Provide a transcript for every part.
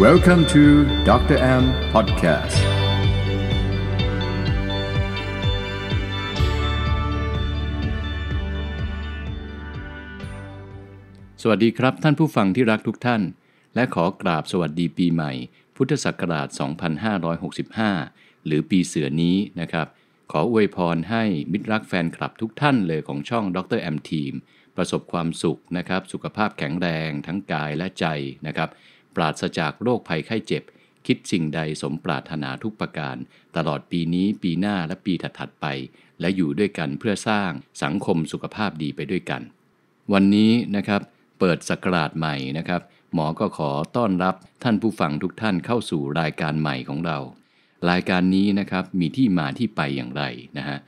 Welcome to Dr. M Podcast. สวัสดีครับท่านผู้ฟังที่รักทุกท่าน และขอกราบสวัสดีปีใหม่ พุทธศักราช 2565 หรือปีเสือนี้นะครับ ขออวยพรให้มิตรรักแฟนคลับทุกท่านเลยของช่องดรแอมทีมประสบความสุขนะครับ สุขภาพแข็งแรงทั้งกายและใจนะครับปราศจากโรคภัยไข้เจ็บคิดสิ่งใดสมปรารถนาทุกประการ ตลอดปีนี้ปีหน้าและปีถัดๆไป และอยู่ด้วยกันเพื่อสร้างสังคมสุขภาพดีไปด้วยกัน วันนี้นะครับเปิดสกราชใหม่นะครับ หมอก็ขอต้อนรับท่านผู้ฟังทุกท่านเข้าสู่รายการใหม่ของเรา รายการนี้นะครับมีที่มาที่ไปอย่างไรนะฮะ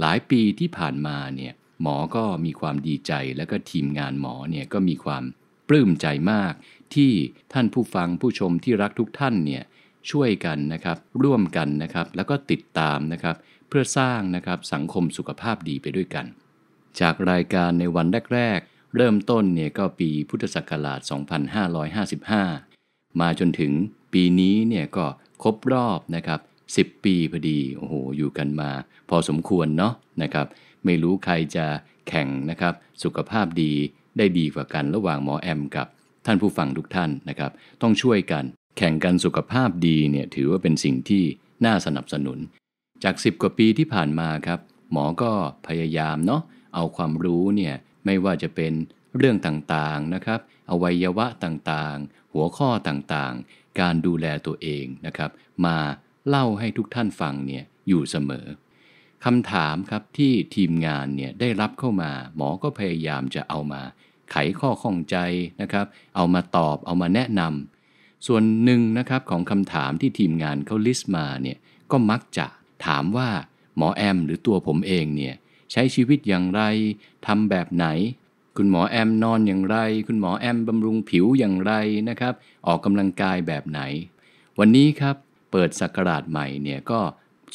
หลายปีที่ผ่านมาเนี่ยหมอก็มีความดีใจและก็ทีมงานหมอเนี่ยก็มีความปลื้มใจมากที่ท่านผู้ฟังผู้ชมที่รักทุกท่านเนี่ยช่วยกันนะครับร่วมกันนะครับแล้วก็ติดตามนะครับเพื่อสร้างนะครับสังคมสุขภาพดีไปด้วยกัน จากรายการในวันแรกๆ เริ่มต้นเนี่ยก็ปีพุทธศักราช 2555 มาจนถึงปีนี้เนี่ยก็ครบรอบนะครับ10 ปีพอดีโอ้โหอยู่กันมาพอสมควรเนาะนะครับไม่รู้ใครจะแข่งนะครับสุขภาพดีได้ดีกว่ากันระหว่างหมอแอมกับท่านผู้ฟังทุกท่านนะครับ ต้องช่วยกันแข่งกันสุขภาพดีเนี่ยถือว่าเป็นสิ่งที่น่าสนับสนุน จาก10กว่าปีที่ผ่านมาครับ หมอก็พยายามเนาะเอาความรู้เนี่ยไม่ว่าจะเป็นเรื่องต่างๆนะครับอวัยวะต่างๆ หัวข้อต่างๆ การดูแลตัวเองนะครับมาเล่าให้ทุกท่านฟังเนี่ยอยู่เสมอคำถามครับที่ทีมงานเนี่ยได้รับเข้ามา หมอก็พยายามจะเอามาไขข้อข้องใจนะครับ เอามาตอบเอามาแนะนำ ส่วนหนึ่งนะครับของคำถามที่ทีมงานเขาลิสต์มาเนี่ย ก็มักจะถามว่าหมอแอม หรือตัวผมเองเนี่ยใช้ชีวิตอย่างไร ทำแบบไหน คุณหมอแอมนอนอย่างไร คุณหมอแอมบำรุงผิวอย่างไรนะครับ ออกกำลังกายแบบไหน วันนี้ครับเปิดสักราชใหม่เนี่ยก็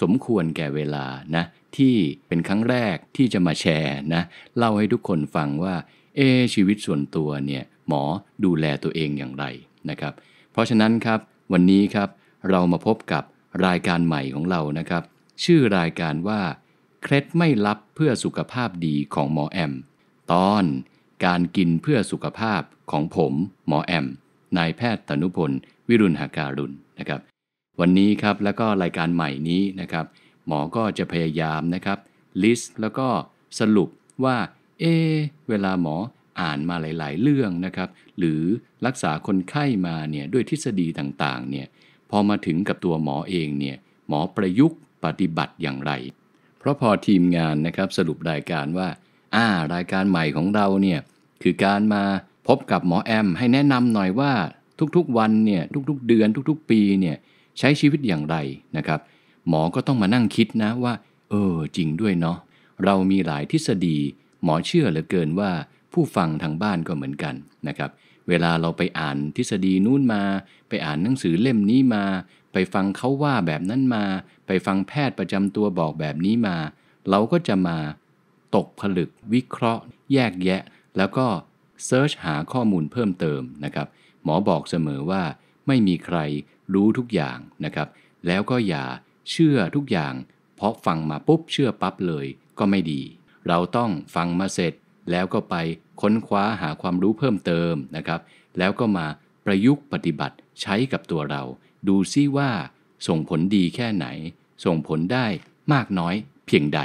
สมควรแก่เวลานะที่เป็นครั้งแรกที่จะมาแชร์นะเล่าให้ทุกคนฟังว่าเอชีวิตส่วนตัวเนี่ย หมอดูแลตัวเองอย่างไรนะครับ เพราะฉะนั้นครับวันนี้ครับเรามาพบกับรายการใหม่ของเรานะครับ ชื่อรายการว่าเคล็ดไม่ลับเพื่อสุขภาพดีของหมอแอมตอนการกินเพื่อสุขภาพของผม หมอแอมนายแพทย์ตนุพลวิรุณหาการุณนะครับ วันนี้ครับแล้วก็รายการใหม่นี้นะครับ หมอก็จะพยายามนะครับ ลิสต์แล้วก็สรุปว่าเอเวลาหมออ่านมาหลายๆ เรื่องนะครับ หรือรักษาคนไข้มาเนี่ยด้วยทฤษฎีต่างๆเนี่ย พอมาถึงกับตัวหมอเองเนี่ย หมอประยุกต์ปฏิบัติอย่างไร เพราะพอทีมงานนะครับสรุปรายการว่าอ่ารายการใหม่ของเราเนี่ยคือการมาพบกับหมอแอม ให้แนะนำหน่อยว่าทุกๆวันเนี่ย ทุกๆเดือน ทุก ๆ ปีเนี่ยใช้ชีวิตอย่างไรนะครับ หมอก็ต้องมานั่งคิดนะว่า เออจริงด้วยเนาะ เรามีหลายทฤษฎีหมอเชื่อเหลือเกินว่าผู้ฟังทางบ้านก็เหมือนกันนะครับ เวลาเราไปอ่านทฤษฎีนู้นมา ไปอ่านหนังสือเล่มนี้มา ไปฟังเขาว่าแบบนั้นมา ไปฟังแพทย์ประจำตัวบอกแบบนี้มา เราก็จะมาตกผลึกวิเคราะห์ แยกแยะ แล้วก็เซิร์ชหาข้อมูลเพิ่มเติมนะครับ หมอบอกเสมอว่าไม่มีใครรู้ทุกอย่างนะครับ แล้วก็อย่าเชื่อทุกอย่าง เพราะฟังมาปุ๊บเชื่อปั๊บเลยก็ไม่ดีเราต้องฟังมาเสร็จแล้วก็ไปค้นคว้าหาความรู้เพิ่มเติมนะครับ แล้วก็มาประยุกต์ปฏิบัติใช้กับตัวเรา ดูซิว่าส่งผลดีแค่ไหน ส่งผลได้มากน้อยเพียงใด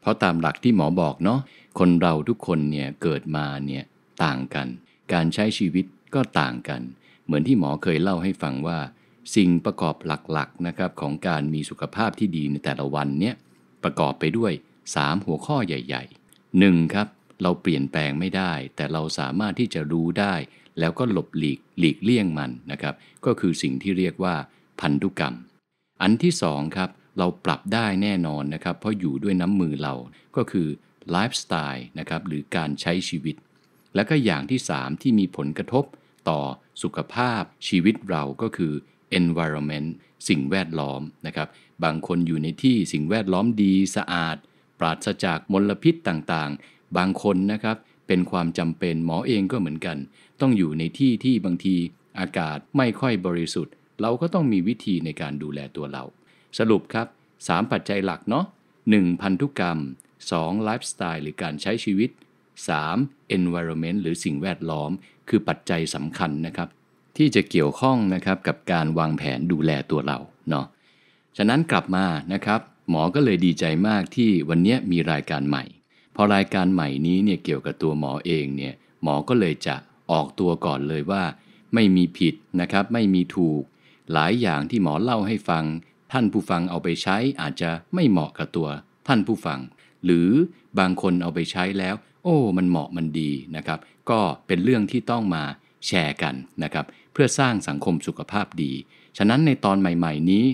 เพราะตามหลักที่หมอบอกเนาะคนเราทุกคนเนี่ยเกิดมาเนี่ยต่างกัน การใช้ชีวิตก็ต่างกัน เหมือนที่หมอเคยเล่าให้ฟังว่า สิ่งประกอบหลักๆนะครับของการมีสุขภาพที่ดีในแต่ละวันเนี่ยประกอบไปด้วย3หัวข้อใหญ่ ๆ 1. ครับเราเปลี่ยนแปลงไม่ได้ แต่เราสามารถที่จะรู้ได้ แล้วก็หลบหลีกหลีกเลี่ยงมันนะครับก็คือสิ่งที่เรียกว่าพันธุกรรม อันที่2ครับเราปรับได้แน่นอนนะครับเพราะอยู่ด้วยน้ำมือเราก็คือไลฟ์สไตล์นะครับหรือการใช้ชีวิต แล้วก็อย่างที่ 3 ที่มีผลกระทบต่อสุขภาพชีวิตเราก็คือ environment สิ่งแวดล้อมนะครับบางคนอยู่ในที่สิ่งแวดล้อมดีสะอาดปราศจากมลพิษต่างๆ บางคนนะครับ เป็นความจำเป็นหมอเองก็เหมือนกัน ต้องอยู่ในที่ที่บางทีอากาศไม่ค่อยบริสุทธิ์ เราก็ต้องมีวิธีในการดูแลตัวเรา สรุปครับ 3 ปัจจัยหลักเนาะ 1. พันธุกรรม 2. ไลฟ์สไตล์หรือการใช้ชีวิต 3. environment หรือสิ่งแวดล้อม คือปัจจัยสำคัญนะครับ ที่จะเกี่ยวข้องนะครับกับการวางแผนดูแลตัวเราเนาะฉะนั้นกลับมานะครับหมอก็เลยดีใจมากที่วันนี้มีรายการใหม่พอรายการใหม่นี้เนี่ยเกี่ยวกับตัวหมอเองเนี่ยหมอก็เลยจะออกตัวก่อนเลยว่า ไม่มีผิดนะครับ ไม่มีถูก หลายอย่างที่หมอเล่าให้ฟัง ท่านผู้ฟังเอาไปใช้ อาจจะไม่เหมาะกับตัวท่านผู้ฟัง หรือบางคนเอาไปใช้แล้ว โอ้มันเหมาะมันดีนะครับ ก็เป็นเรื่องที่ต้องมาแชร์กันนะครับเพื่อสร้างสังคมสุขภาพดี ฉะนั้นในตอนใหม่ ๆ นี้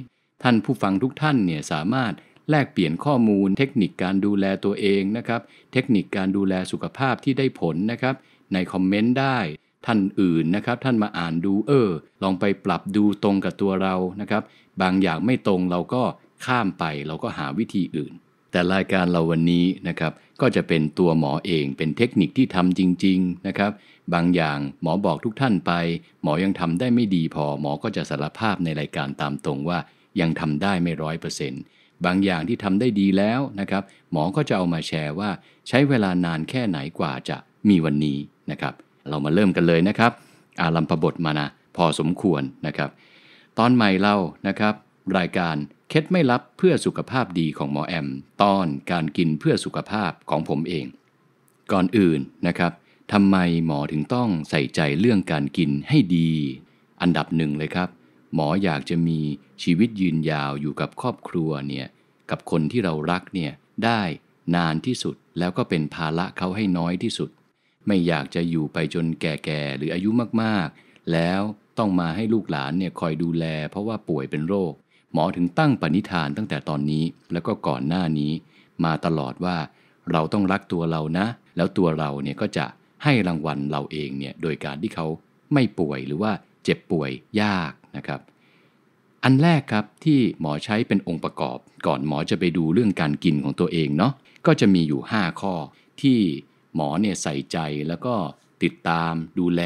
ท่านผู้ฟังทุกท่านเนี่ยสามารถแลกเปลี่ยนข้อมูลเทคนิคการดูแลตัวเองนะครับเทคนิคการดูแลสุขภาพที่ได้ผลนะครับ ในคอมเมนต์ได้ ท่านอื่นนะครับ ท่านมาอ่านดูเออลองไปปรับดูตรงกับตัวเรานะครับ บางอย่างไม่ตรงเราก็ข้ามไปเราก็หาวิธีอื่น แต่รายการเราวันนี้นะครับก็จะเป็นตัวหมอเอง เป็นเทคนิคที่ทำจริง ๆนะครับ บางอย่างหมอบอกทุกท่านไป หมอยังทำได้ไม่ดีพอหมอก็จะสารภาพในรายการตามตรงว่ายังทำได้ไม่ร้อยเปอร์เซ็นต์บางอย่างที่ทำได้ดีแล้วนะครับ หมอก็จะเอามาแชร์ว่าใช้เวลานานแค่ไหนกว่าจะมีวันนี้นะครับ เรามาเริ่มกันเลยนะครับ อารัมพบทมานะพอสมควรนะครับ ตอนใหม่เล่านะครับ รายการเคล็ดไม่ลับเพื่อสุขภาพดีของหมอแอม ตอนการกินเพื่อสุขภาพของผมเอง ก่อนอื่นนะครับทำไมหมอถึงต้องใส่ใจเรื่องการกินให้ดี อันดับหนึ่งเลยครับหมออยากจะมีชีวิตยืนยาวอยู่กับครอบครัวเนี่ยกับคนที่เรารักเนี่ยได้นานที่สุด แล้วก็เป็นภาระเขาให้น้อยที่สุด ไม่อยากจะอยู่ไปจนแก่ๆหรืออายุมากๆ แล้วต้องมาให้ลูกหลานเนี่ยคอยดูแลเพราะว่าป่วยเป็นโรค หมอถึงตั้งปณิธานตั้งแต่ตอนนี้แล้วก็ก่อนหน้านี้มาตลอดว่าเราต้องรักตัวเรานะ แล้วตัวเราเนี่ยก็จะให้รางวัลเราเองเนี่ยโดยการที่เขาไม่ป่วยหรือว่าเจ็บป่วยยากนะครับอันแรกครับที่หมอใช้เป็นองค์ประกอบก่อนหมอจะไปดูเรื่องการกินของตัวเองเนาะก็จะมีอยู่ 5 ข้อที่หมอเนี่ยใส่ใจแล้วก็ติดตามดูแล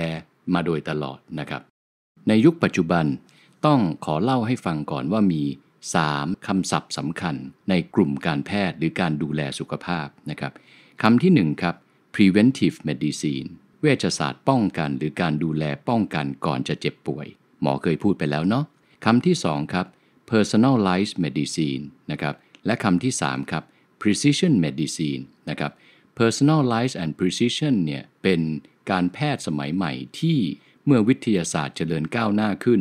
มาโดยตลอดนะครับในยุคปัจจุบันต้องขอเล่าให้ฟังก่อนว่ามี 3 คำศัพท์สำคัญ ในกลุ่มการแพทย์หรือการดูแลสุขภาพนะครับคำที่ 1 ครับ preventive medicine เวชศาสตร์ป้องกันหรือการดูแลป้องกันก่อนจะเจ็บป่วยหมอเคยพูดไปแล้วเนาะคำที่ 2 ครับ personalized medicine นะครับและคำที่ 3 ครับ precision medicine นะครับ personalized and precision เนี่ยเป็นการแพทย์สมัยใหม่ที่เมื่อวิทยาศาสตร์เจริญก้าวหน้าขึ้น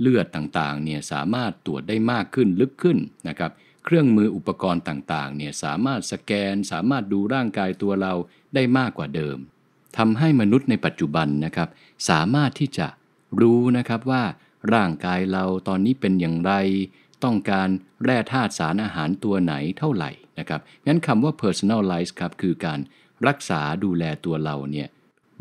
เลือดต่างๆเนี่ยสามารถตรวจได้มากขึ้นลึกขึ้นนะครับเครื่องมืออุปกรณ์ต่างๆเนี่ยสามารถสแกนสามารถดูร่างกายตัวเราได้มากกว่าเดิมทำให้มนุษย์ในปัจจุบันนะครับ สามารถที่จะรู้นะครับว่าร่างกายเราตอนนี้เป็นอย่างไร ต้องการแร่ธาตุสารอาหารตัวไหนเท่าไหร่นะครับงั้นคำว่า personalize ครับคือการรักษาดูแลตัวเราเนี่ย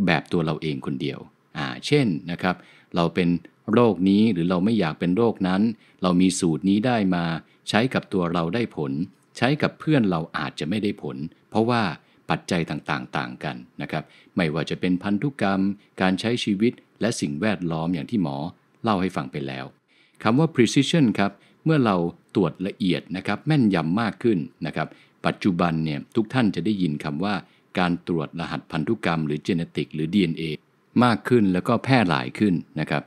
แบบตัวเราเองคนเดียว อ่าเช่นนะครับ เราเป็นโรคนี้หรือเราไม่อยากเป็นโรคนั้น เรามีสูตรนี้ได้มา ใช้กับตัวเราได้ผล ใช้กับเพื่อนเราอาจจะไม่ได้ผล เพราะว่าปัจจัยต่างๆต่างกันนะครับไม่ว่าจะเป็นพันธุกรรม การใช้ชีวิตและสิ่งแวดล้อมอย่างที่หมอ เล่าให้ฟังไปแล้วคำว่า precision ครับ เมื่อเราตรวจละเอียดนะครับแม่นยำมากขึ้นนะครับ ปัจจุบันเนี่ยทุกท่านจะได้ยินคำว่า การตรวจรหัสพันธุกรรม หรือ genetic หรือ DNA มากขึ้นแล้วก็แพร่หลายขึ้นนะครับ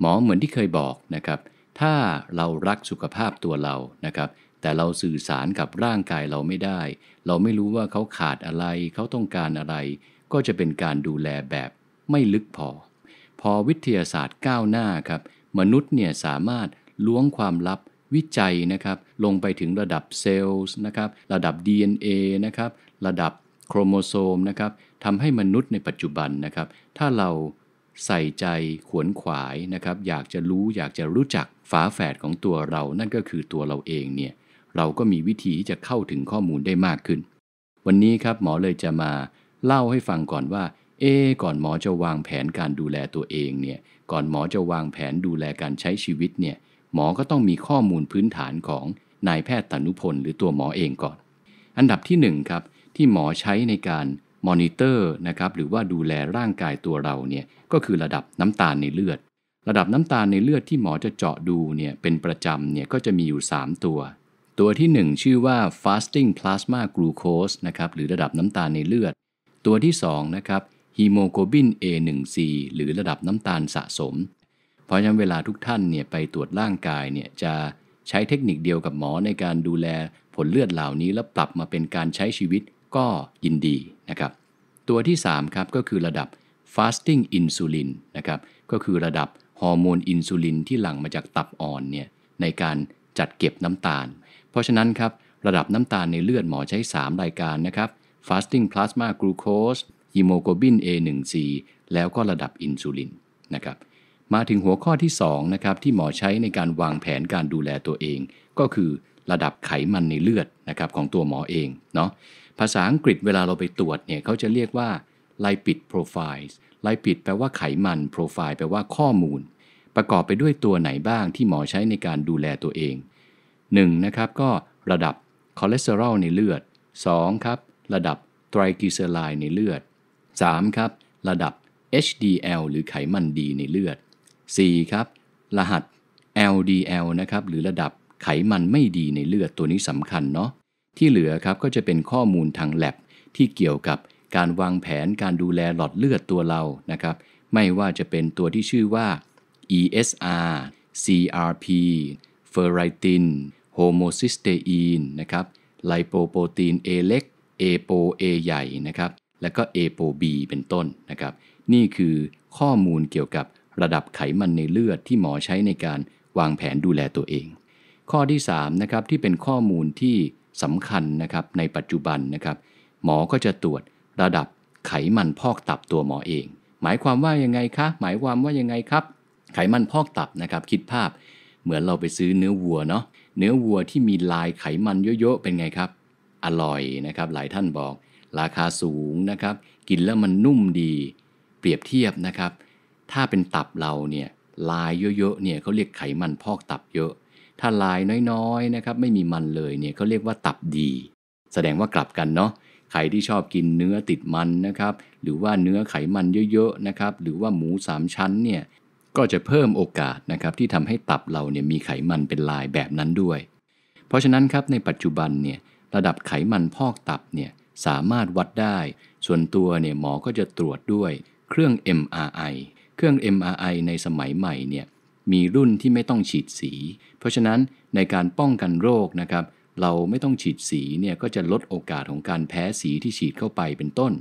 หมอเหมือนที่เคยบอกนะครับถ้าเรารักสุขภาพตัวเรานะครับแต่เราสื่อสารกับร่างกายเราไม่ได้เราไม่รู้ว่าเขาขาดอะไร เขาต้องการอะไร ก็จะเป็นการดูแลแบบไม่ลึกพอ พอวิทยาศาสตร์ก้าวหน้าครับ มนุษย์เนี่ยสามารถล้วงความลับวิจัยนะครับ ลงไปถึงระดับเซลล์นะครับ ระดับ DNA นะครับ ระดับโครโมโซมนะครับทำให้มนุษย์ในปัจจุบันนะครับ ถ้าเราใส่ใจขวนขวายนะครับ อยากจะรู้ อยากจะรู้จักฝาแฝดของตัวเรา นั่นก็คือตัวเราเองเนี่ยเราก็มีวิธีที่จะเข้าถึงข้อมูลได้มากขึ้น วันนี้ครับหมอเลยจะมาเล่าให้ฟังก่อนว่า เอก่อนหมอจะวางแผนการดูแลตัวเองเนี่ย ก่อนหมอจะวางแผนดูแลการใช้ชีวิตเนี่ย หมอก็ต้องมีข้อมูลพื้นฐานของนายแพทย์ตนุพลหรือตัวหมอเองก่อน อันดับที่1ครับที่หมอใช้ในการมอนิเตอร์นะครับหรือว่าดูแลร่างกายตัวเราเนี่ยก็คือระดับน้ำตาลในเลือด ระดับน้ำตาลในเลือดที่หมอจะเจาะดูเนี่ยเป็นประจำเนี่ยก็จะมีอยู่ 3 ตัวตัวที่ 1 ชื่อว่า fasting plasma glucose นะครับ หรือระดับน้ำตาลในเลือด ตัวที่2นะครับ hemoglobin A1c หรือระดับน้ำตาลสะสม เพราะฉะนั้นเวลาทุกท่านเนี่ยไปตรวจร่างกายเนี่ยจะใช้เทคนิคเดียวกับหมอในการดูแลผลเลือดเหล่านี้ แล้วปรับมาเป็นการใช้ชีวิตก็ยินดีนะครับ ตัวที่3ครับก็คือระดับ fasting insulin นะครับ ก็คือระดับฮอร์โมนอินซูลินที่หลั่งมาจากตับอ่อนเนี่ยในการจัดเก็บน้ำตาลราะฉะนั้นครับ ระดับน้ำตาลในเลือดหมอใช้ 3 รายการนะครับ fasting plasma glucose hemoglobin A1c แล้วก็ระดับอินซูลินนะครับมาถึงหัวข้อที่2นะครับที่หมอใช้ในการวางแผนการดูแลตัวเอง ก็คือระดับไขมันในเลือดนะครับของตัวหมอเองเนาะภาษาอังกฤษเวลาเราไปตรวจเนี่ยเขาจะเรียกว่า lipid profiles lipid แปลว่าไขมัน profile แปลว่าข้อมูล ประกอบไปด้วยตัวไหนบ้างที่หมอใช้ในการดูแลตัวเอง 1. นะครับก็ระดับคอเลสเตอรอลในเลือด 2. ครับ ระดับไตรกลีเซอไรด์ในเลือด 3. ครับ ระดับ HDL หรือไขมันดีในเลือด 4. ครับ รหัส LDL นะครับหรือระดับไขมันไม่ดีในเลือดตัวนี้สำคัญเนาะที่เหลือครับก็จะเป็นข้อมูลทางแลบ ที่เกี่ยวกับการวางแผนการดูแลหลอดเลือดตัวเรานะครับไม่ว่าจะเป็นตัวที่ชื่อว่า ESR CRP เฟอร์ไรตินโฮโมซิสเตอีนนะครับไลโปโปรตีน A เล็ก A โป A ใหญ่นะครับแล้วก็ A โป B เป็นต้นนะครับนี่คือข้อมูลเกี่ยวกับระดับไขมันในเลือดที่หมอใช้ในการวางแผนดูแลตัวเอง ข้อที่3นะครับที่เป็นข้อมูลที่สำคัญนะครับในปัจจุบันนะครับหมอก็จะตรวจระดับไขมันพอกตับตัวหมอเอง หมายความว่ายังไงคะ หมายความว่ายังไงครับ ไขมันพอกตับนะครับคิดภาพเหมือนเราไปซื้อเนื้อวัวเนาะ เนื้อวัวที่มีลายไขมันเยอะๆเป็นไงครับ อร่อยนะครับ หลายท่านบอก ราคาสูงนะครับ กินแล้วมันนุ่มดี เปรียบเทียบนะครับ ถ้าเป็นตับเราเนี่ยลายเยอะๆเนี่ยเขาเรียกไขมันพอกตับเยอะ ถ้าลายน้อยๆนะครับ ไม่มีมันเลยเนี่ยเขาเรียกว่าตับดี แสดงว่ากลับกันเนาะ ใครที่ชอบกินเนื้อติดมันนะครับ หรือว่าเนื้อไขมันเยอะๆนะครับ หรือว่าหมูสามชั้นเนี่ยก็จะเพิ่มโอกาสนะครับที่ทำให้ตับเราเนี่ยมีไขมันเป็นลายแบบนั้นด้วย เพราะฉะนั้นครับในปัจจุบันเนี่ยระดับไขมันพอกตับเนี่ยสามารถวัดได้ ส่วนตัวเนี่ยหมอก็จะตรวจด้วยเครื่อง MRI เครื่อง MRI ในสมัยใหม่เนี่ยมีรุ่นที่ไม่ต้องฉีดสี เพราะฉะนั้นในการป้องกันโรคนะครับเราไม่ต้องฉีดสีเนี่ยก็จะลดโอกาสของการแพ้สีที่ฉีดเข้าไปเป็นต้น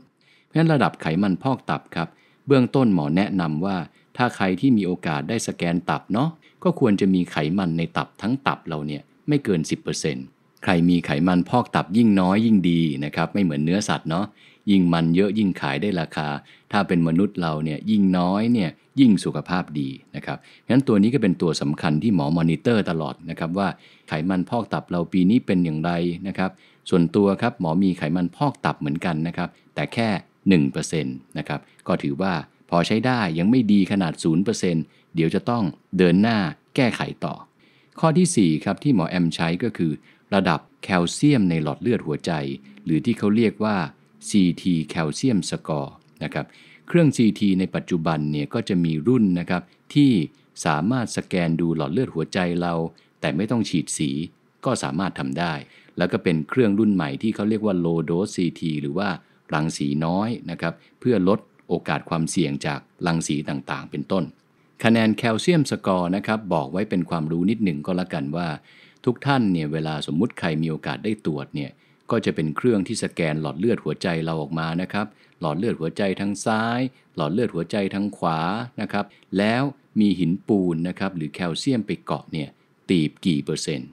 เพราะฉะนั้นระดับไขมันพอกตับครับเบื้องต้นหมอแนะนำว่าถ้าใครที่มีโอกาสได้สแกนตับเนาะก็ควรจะมีไขมันในตับทั้งตับเราเนี่ยไม่เกิน 10%ใครมีไขมันพอกตับยิ่งน้อยยิ่งดีนะครับไม่เหมือนเนื้อสัตว์เนาะยิ่งมันเยอะยิ่งขายได้ราคา ถ้าเป็นมนุษย์เราเนี่ยยิ่งน้อยเนี่ยยิ่งสุขภาพดีนะครับงั้นตัวนี้ก็เป็นตัวสำคัญที่หมอมอนิเตอร์ตลอดนะครับว่าไขมันพอกตับเราปีนี้เป็นอย่างไรนะครับส่วนตัวครับหมอมีไขมันพอกตับเหมือนกันนะครับแต่แค่1%นะครับก็ถือว่าพอใช้ได้ยังไม่ดีขนาด 0%เดี๋ยวจะต้องเดินหน้าแก้ไขต่อ ข้อที่ 4 ครับที่หมอแอมใช้ก็คือระดับแคลเซียมในหลอดเลือดหัวใจ หรือที่เขาเรียกว่า CT แคลเซียมสกอร์นะครับเครื่อง CT ในปัจจุบันเนี่ยก็จะมีรุ่นนะครับที่สามารถสแกนดูหลอดเลือดหัวใจเรา แต่ไม่ต้องฉีดสีก็สามารถทำได้ แล้วก็เป็นเครื่องรุ่นใหม่ที่เขาเรียกว่า low dose CT หรือว่ารังสีน้อยนะครับเพื่อลดโอกาสความเสี่ยงจากรังสีต่างๆ เป็นต้น คะแนนแคลเซียมสกอร์นะครับบอกไว้เป็นความรู้นิดหนึ่งก็แล้วกันว่า ทุกท่านเนี่ยเวลาสมมุติใครมีโอกาสได้ตรวจเนี่ยก็จะเป็นเครื่องที่สแกนหลอดเลือดหัวใจเราออกมานะครับ หลอดเลือดหัวใจทางซ้าย หลอดเลือดหัวใจทางขวานะครับแล้วมีหินปูนนะครับหรือแคลเซียมไปเกาะเนี่ยตีบกี่เปอร์เซ็นต์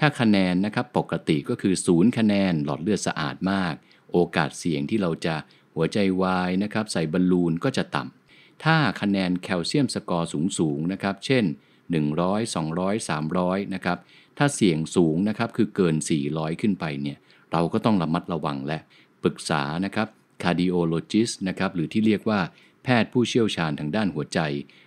ถ้าคะแนนนะครับปกติก็คือศูนย์คะแนนหลอดเลือดสะอาดมาก โอกาสเสี่ยงที่เราจะหัวใจวายนะครับใส่บอลลูนก็จะต่ำ ถ้าคะแนนแคลเซียมสกอร์สูงสูงนะครับ เช่น 100 200 300 นะครับ ถ้าเสี่ยงสูงนะครับ คือเกิน 400 ขึ้นไปเนี่ย เราก็ต้องระมัดระวังและปรึกษา นะครับ คาร์ดิโอโลจิสนะครับ หรือที่เรียกว่า แพทย์ผู้เชี่ยวชาญทางด้านหัวใจ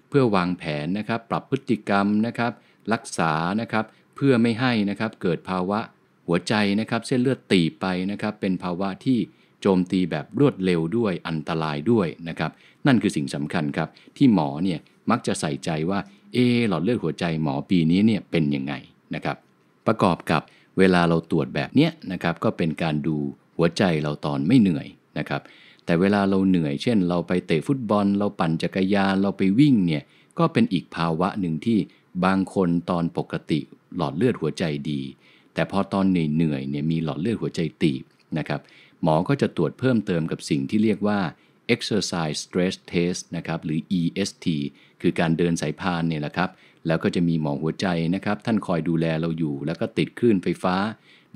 เพื่อวางแผนนะครับ ปรับพฤติกรรมนะครับรักษานะครับเพื่อไม่ให้นะครับเกิดภาวะหัวใจนะครับเส้นเลือดตีไปนะครับเป็นภาวะที่โจมตีแบบรวดเร็วด้วยอันตรายด้วยนะครับ นั่นคือสิ่งสำคัญครับ ที่หมอเนี่ยมักจะใส่ใจว่าเอหลอดเลือดหัวใจหมอปีนี้เนี่ยเป็นยังไงนะครับ ประกอบกับเวลาเราตรวจแบบเนี้ยนะครับก็เป็นการดูหัวใจเราตอนไม่เหนื่อยนะครับ แต่เวลาเราเหนื่อย เช่น เราไปเตะฟุตบอลเราปั่นจักรยานเราไปวิ่งเนี่ยก็เป็นอีกภาวะหนึ่งที่บางคนตอนปกติหลอดเลือดหัวใจดี แต่พอตอนเหนื่อยยเนี่ยมีหลอดเลือดหัวใจตีบนะครับหมอก็จะตรวจเพิ่มเติมกับสิ่งที่เรียกว่า exercise stress test นะครับ หรือ EST คือการเดินสายพานเนี่ยแหละครับ แล้วก็จะมีหมอหัวใจนะครับ ท่านคอยดูแลเราอยู่แล้วก็ติดคลื่นไฟฟ้า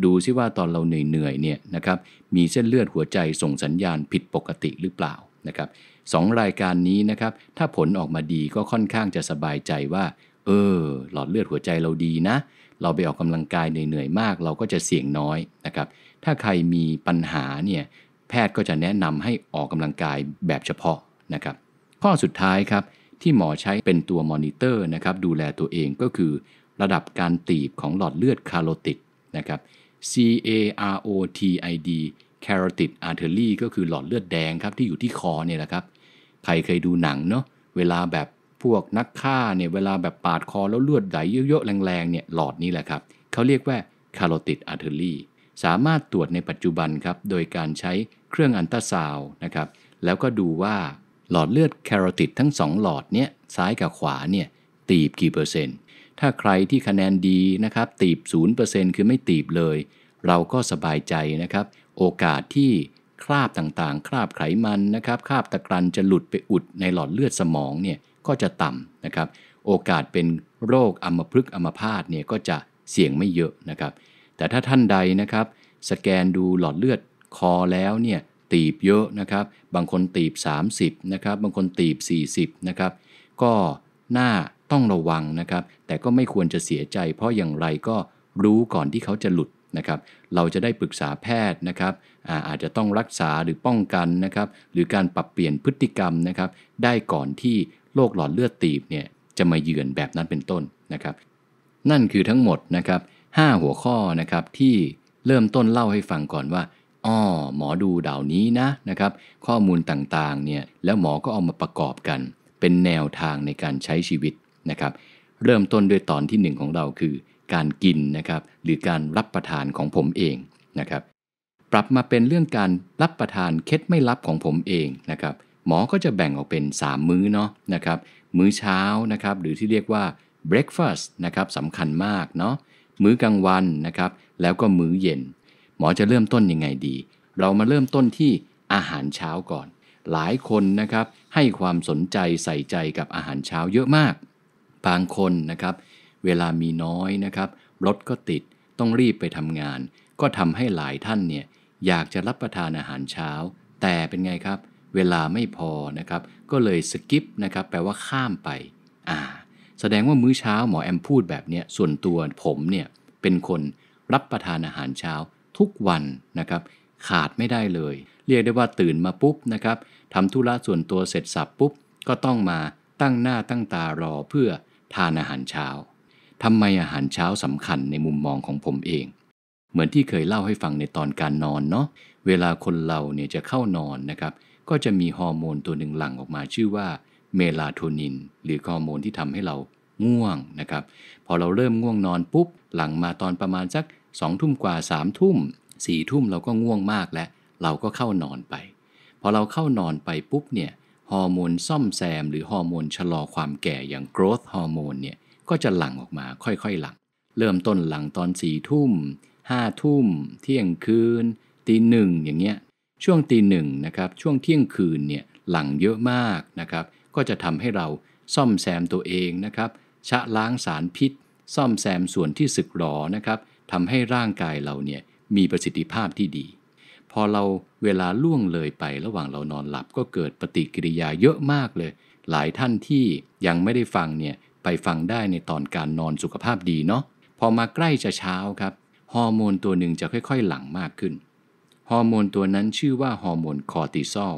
ดูซิว่าตอนเราเหนื่อยๆเนี่ยนะครับ มีเส้นเลือดหัวใจส่งสัญญาณผิดปกติหรือเปล่านะครับสองรายการนี้นะครับ ถ้าผลออกมาดีก็ค่อนข้างจะสบายใจว่า เออ หลอดเลือดหัวใจเราดีนะ เราไปออกกำลังกายเหนื่อยๆมาก เราก็จะเสี่ยงน้อยนะครับถ้าใครมีปัญหาเนี่ย แพทย์ก็จะแนะนำให้ออกกำลังกายแบบเฉพาะนะครับ ข้อสุดท้ายครับ ที่หมอใช้เป็นตัวมอนิเตอร์นะครับดูแลตัวเองก็คือ ระดับการตีบของหลอดเลือดคาร์โรติดนะครับ C A R O T I D carotid artery ก็คือหลอดเลือดแดงครับที่อยู่ที่คอเนี่ยแหละครับ ใครเคยดูหนังเนาะ เวลาแบบพวกนักฆ่าเนี่ยเวลาแบบปาดคอแล้วเลือดไหลเยอะๆ แรงๆเนี่ยหลอดนี้แหละครับเขาเรียกว่า carotid artery สามารถตรวจในปัจจุบันครับ โดยการใช้เครื่องอันตราซาวนะครับ แล้วก็ดูว่าหลอดเลือดแคโรติดทั้ง 2 หลอดเนี้ยซ้ายกับขวาเนี่ยตีบกี่เปอร์เซ็นต์ ถ้าใครที่คะแนนดีนะครับ ตีบ 0%คือไม่ตีบเลย เราก็สบายใจนะครับ โอกาสที่คราบต่างๆ คราบไขมันนะครับคราบตะกรันจะหลุดไปอุดในหลอดเลือดสมองเนี่ยก็จะต่ำนะครับ โอกาสเป็นโรคอัมพฤกษ์อัมพาตเนี่ยก็จะเสี่ยงไม่เยอะนะครับแต่ถ้าท่านใดนะครับสแกนดูหลอดเลือดคอแล้วเนี่ยตีบเยอะนะครับ บางคนตีบ 30นะครับบางคนตีบ40นะครับก็หน้าต้องระวังนะครับ แต่ก็ไม่ควรจะเสียใจเพราะอย่างไรก็รู้ก่อนที่เขาจะหลุดนะครับ เราจะได้ปรึกษาแพทย์นะครับอาอาจจะต้องรักษาหรือป้องกันนะครับ หรือการปรับเปลี่ยนพฤติกรรมนะครับ ได้ก่อนที่โรคหลอดเลือดตีบเนี่ยจะมาเยือนแบบนั้นเป็นต้นนะครับ นั่นคือทั้งหมดนะครับ5หัวข้อนะครับที่เริ่มต้นเล่าให้ฟังก่อนว่าอ๋อหมอดูเดาวนี้นะนะครับ ข้อมูลต่างๆเนี่ยแล้วหมอก็เอามาประกอบกัน เป็นแนวทางในการใช้ชีวิตนะครับ เริ่มต้นด้วยตอนที่1ของเราคือการกินนะครับ หรือการรับประทานของผมเองนะครับ ปรับมาเป็นเรื่องการรับประทานเคล็ดไม่รับของผมเองนะครับ หมอก็จะแบ่งออกเป็น3มื้อเนาะนะครับ มื้อเช้านะครับ หรือที่เรียกว่า breakfast นะครับสำคัญมากเนาะมื้อกลางวัน นะครับ แล้วก็มื้อเย็น หมอจะเริ่มต้นยังไงดี เรามาเริ่มต้นที่อาหารเช้าก่อน หลายคนนะครับให้ความสนใจใส่ใจกับอาหารเช้าเยอะมาก บางคนนะครับ เวลามีน้อยนะครับรถก็ติด ต้องรีบไปทำงาน ก็ทำให้หลายท่านเนี่ยอยากจะรับประทานอาหารเช้า แต่เป็นไงครับ เวลาไม่พอนะครับก็เลยสกิปนะครับแปลว่าข้ามไป อ่าแสดงว่ามื้อเช้าหมอแอมพูดแบบนี้ส่วนตัวผมเนี่ยเป็นคนรับประทานอาหารเช้าทุกวันนะครับ ขาดไม่ได้เลย เรียกได้ว่าตื่นมาปุ๊บนะครับทำธุระส่วนตัวเสร็จสับปุ๊บก็ต้องมาตั้งหน้าตั้งตารอเพื่อทานอาหารเช้าทำไมอาหารเช้าสำคัญในมุมมองของผมเอง เหมือนที่เคยเล่าให้ฟังในตอนการนอนเนาะเวลาคนเราเนี่ยจะเข้านอนนะครับ ก็จะมีฮอร์โมนตัวหนึ่งหลั่งออกมาชื่อว่าเมลาโทนิน หรือฮอร์โมนที่ทำให้เราง่วงนะครับ พอเราเริ่มง่วงนอนปุ๊บหลังมาตอนประมาณสัก2ทุ่มกว่า3ทุ่มสี่ทุ่มเราก็ง่วงมากและเราก็เข้านอนไป พอเราเข้านอนไปปุ๊บเนี่ยฮอร์โมนซ่อมแซมหรือฮอร์โมนชะลอความแก่อย่าง growth ฮอร์โมนเนี่ยก็จะหลั่งออกมาค่อยๆหลั่งเริ่มต้นหลังตอนสี่ทุ่มห้าทุ่มเที่ยงคืน ตีหนึ่งอย่างเงี้ยช่วงตีหนึ่งนะครับ ช่วงเที่ยงคืนเนี่ยหลั่งเยอะมากนะครับก็จะทำให้เราซ่อมแซมตัวเองนะครับ ชะล้างสารพิษ ซ่อมแซมส่วนที่สึกหรอนะครับทำให้ร่างกายเราเนี่ยมีประสิทธิภาพที่ดี พอเราเวลาล่วงเลยไป ระหว่างเรานอนหลับก็เกิดปฏิกิริยาเยอะมากเลย หลายท่านที่ยังไม่ได้ฟังเนี่ยไปฟังได้ในตอนการนอนสุขภาพดีเนาะ พอมาใกล้จะเช้าครับ ฮอร์โมนตัวหนึ่งจะค่อยๆหลั่งมากขึ้น ฮอร์โมนตัวนั้นชื่อว่าฮอร์โมนคอร์ติซอล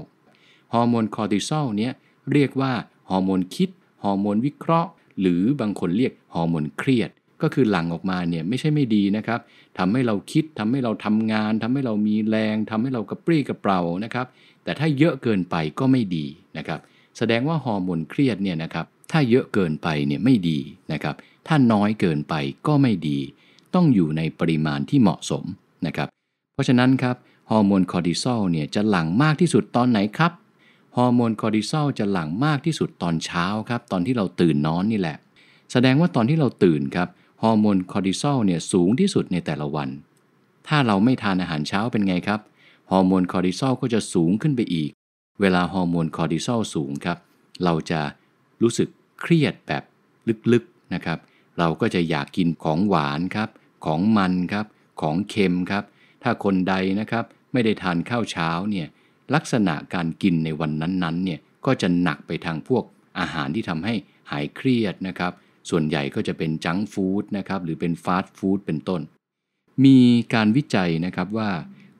ฮอร์โมนคอร์ติซอลเนี้ยเรียกว่าฮอร์โมนคิดฮอร์โมนวิเคราะห์หรือบางคนเรียกฮอร์โมนเครียด ก็คือหลั่งออกมาเนี่ยไม่ใช่ไม่ดีนะครับทำให้เราคิดทำให้เราทำงานทำให้เรามีแรงทำให้เรากระปรี้กระเปร่านะครับแต่ถ้าเยอะเกินไปก็ไม่ดีนะครับ แสดงว่าฮอร์โมนเครียดเนี่ยนะครับถ้าเยอะเกินไปเนี่ยไม่ดีนะครับ ถ้าน้อยเกินไปก็ไม่ดี ต้องอยู่ในปริมาณที่เหมาะสมนะครับ เพราะฉะนั้นครับฮอร์โมนคอร์ติซอลเนี่ยจะหลั่งมากที่สุดตอนไหนครับอร์โมนคอร์ติซอลจะหลั่งมากที่สุดตอนเช้าครับตอนที่เราตื่นนอนนี่แหละ แสดงว่าตอนที่เราตื่นครับฮอร์โมนคอร์ติซอลเนี่ยสูงที่สุดในแต่ละวัน ถ้าเราไม่ทานอาหารเช้าเป็นไงครับฮอร์โมนคอร์ติซอลก็จะสูงขึ้นไปอีก เวลาฮอร์โมนคอร์ติซอลสูงครับเราจะรู้สึกเครียดแบบลึกๆนะครับ เราก็จะอยากกินของหวานครับของมันครับของเค็มครับ ถ้าคนใดนะครับไม่ได้ทานข้าวเช้าเนี่ยลักษณะการกินในวันนั้นๆเนี่ยก็จะหนักไปทางพวกอาหารที่ทำให้หายเครียดนะครับส่วนใหญ่ก็จะเป็นจังฟู้ดนะครับหรือเป็นฟาสต์ฟู้ดเป็นต้น มีการวิจัยนะครับว่า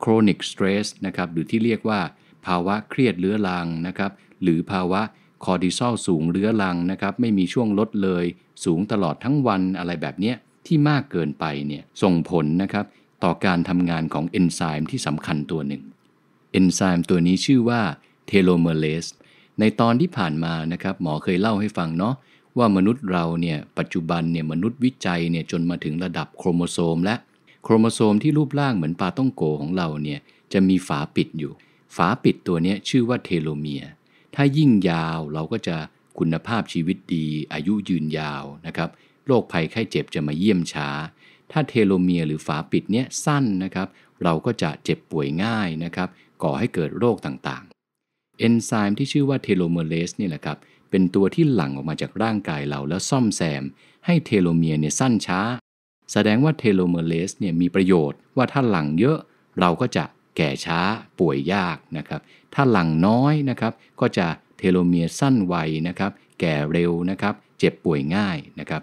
chronic stress นะครับหรือที่เรียกว่าภาวะเครียดเรื้อรังนะครับหรือภาวะคอร์ติซอลสูงเรื้อรังนะครับไม่มีช่วงลดเลย สูงตลอดทั้งวันอะไรแบบเนี้ยที่มากเกินไปเนี่ยส่งผลนะครับต่อการทำงานของเอนไซม์ที่สำคัญตัวหนึ่งเอนไซม์ตัวนี้ชื่อว่าเทโลเมเลสในตอนที่ผ่านมานะครับ หมอเคยเล่าให้ฟังเนาะว่ามนุษย์เราเนี่ยปัจจุบันเนี่ยมนุษย์วิจัยเนี่ยจนมาถึงระดับโครโมโซมและโครโมโซมที่รูปร่างเหมือนปลาต้องโกของเราเนี่ยจะมีฝาปิดอยู่ ฝาปิดตัวนี้ชื่อว่าเทโลเมียถ้ายิ่งยาวเราก็จะคุณภาพชีวิตดี อายุยืนยาวนะครับโรคภัยไข้เจ็บจะมาเยี่ยมช้า ถ้าเทโลเมียหรือฝาปิดเนี้ยสั้นนะครับ เราก็จะเจ็บป่วยง่ายนะครับก่อให้เกิดโรคต่างๆ เอนไซม์ที่ชื่อว่าเทโลเมเรสนี่แหละครับ เป็นตัวที่หลั่งออกมาจากร่างกายเราแล้วซ่อมแซม ให้เทโลเมียร์เนี่ยสั้นช้า แสดงว่าเทโลเมเรสเนี่ยมีประโยชน์ว่าถ้าหลั่งเยอะเราก็จะแก่ช้าป่วยยากนะครับ ถ้าหลั่งน้อยนะครับก็จะเทโลเมียร์สั้นวัยนะครับแก่เร็วนะครับเจ็บป่วยง่ายนะครับ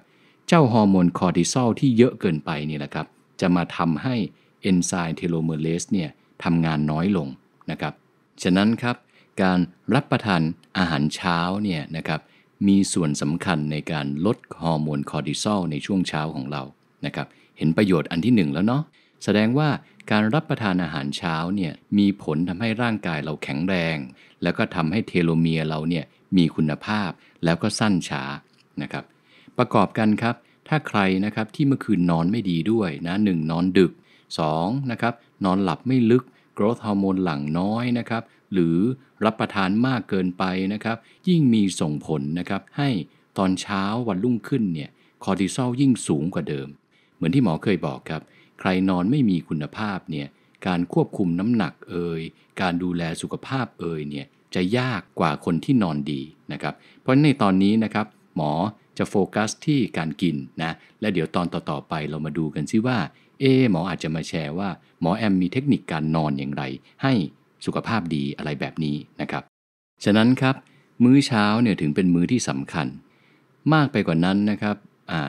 เจ้าฮอร์โมนคอร์ติซอลที่เยอะเกินไปนี่แหละครับจะมาทำให้เอนไซม์เทโลเมเรสเนี่ยทำงานน้อยลงนะครับ ฉะนั้นครับ การรับประทานอาหารเช้าเนี่ยนะครับ มีส่วนสำคัญในการลดฮอร์โมนคอร์ติซอลในช่วงเช้าของเรา นะครับ เห็นประโยชน์อันที่หนึ่งแล้วเนาะ แสดงว่าการรับประทานอาหารเช้าเนี่ย มีผลทำให้ร่างกายเราแข็งแรง แล้วก็ทำให้เทโลเมียเราเนี่ยมีคุณภาพ แล้วก็สั้นช้า นะครับ ประกอบกันครับ ถ้าใครนะครับที่เมื่อคืนนอนไม่ดีด้วยนะหนอนดึก2นะครับนอนหลับไม่ลึกกรทฮอร์โมนหลั่งน้อยนะครับหรือรับประทานมากเกินไปนะครับยิ่งมีส่งผลนะครับให้ตอนเช้าวันรุ่งขึ้นเนี่ยคอร์ติซอลยิ่งสูงกว่าเดิม เหมือนที่หมอเคยบอกครับ ใครนอนไม่มีคุณภาพเนี่ยการควบคุมน้ำหนักเอ่ยการดูแลสุขภาพเอ่ยเนี่ยจะยากกว่าคนที่นอนดีนะครับ เพราะในตอนนี้นะครับ หมอจะโฟกัสที่การกินนะและเดี๋ยวตอนต่อๆไปเรามาดูกันซิว่าเอหมออาจจะมาแชร์ว่าหมอแอมมีเทคนิคการนอนอย่างไร ให้สุขภาพดีอะไรแบบนี้นะครับ ฉะนั้นครับมื้อเช้าเนี่ยถึงเป็นมื้อที่สำคัญ มากไปกว่านั้นนะครับ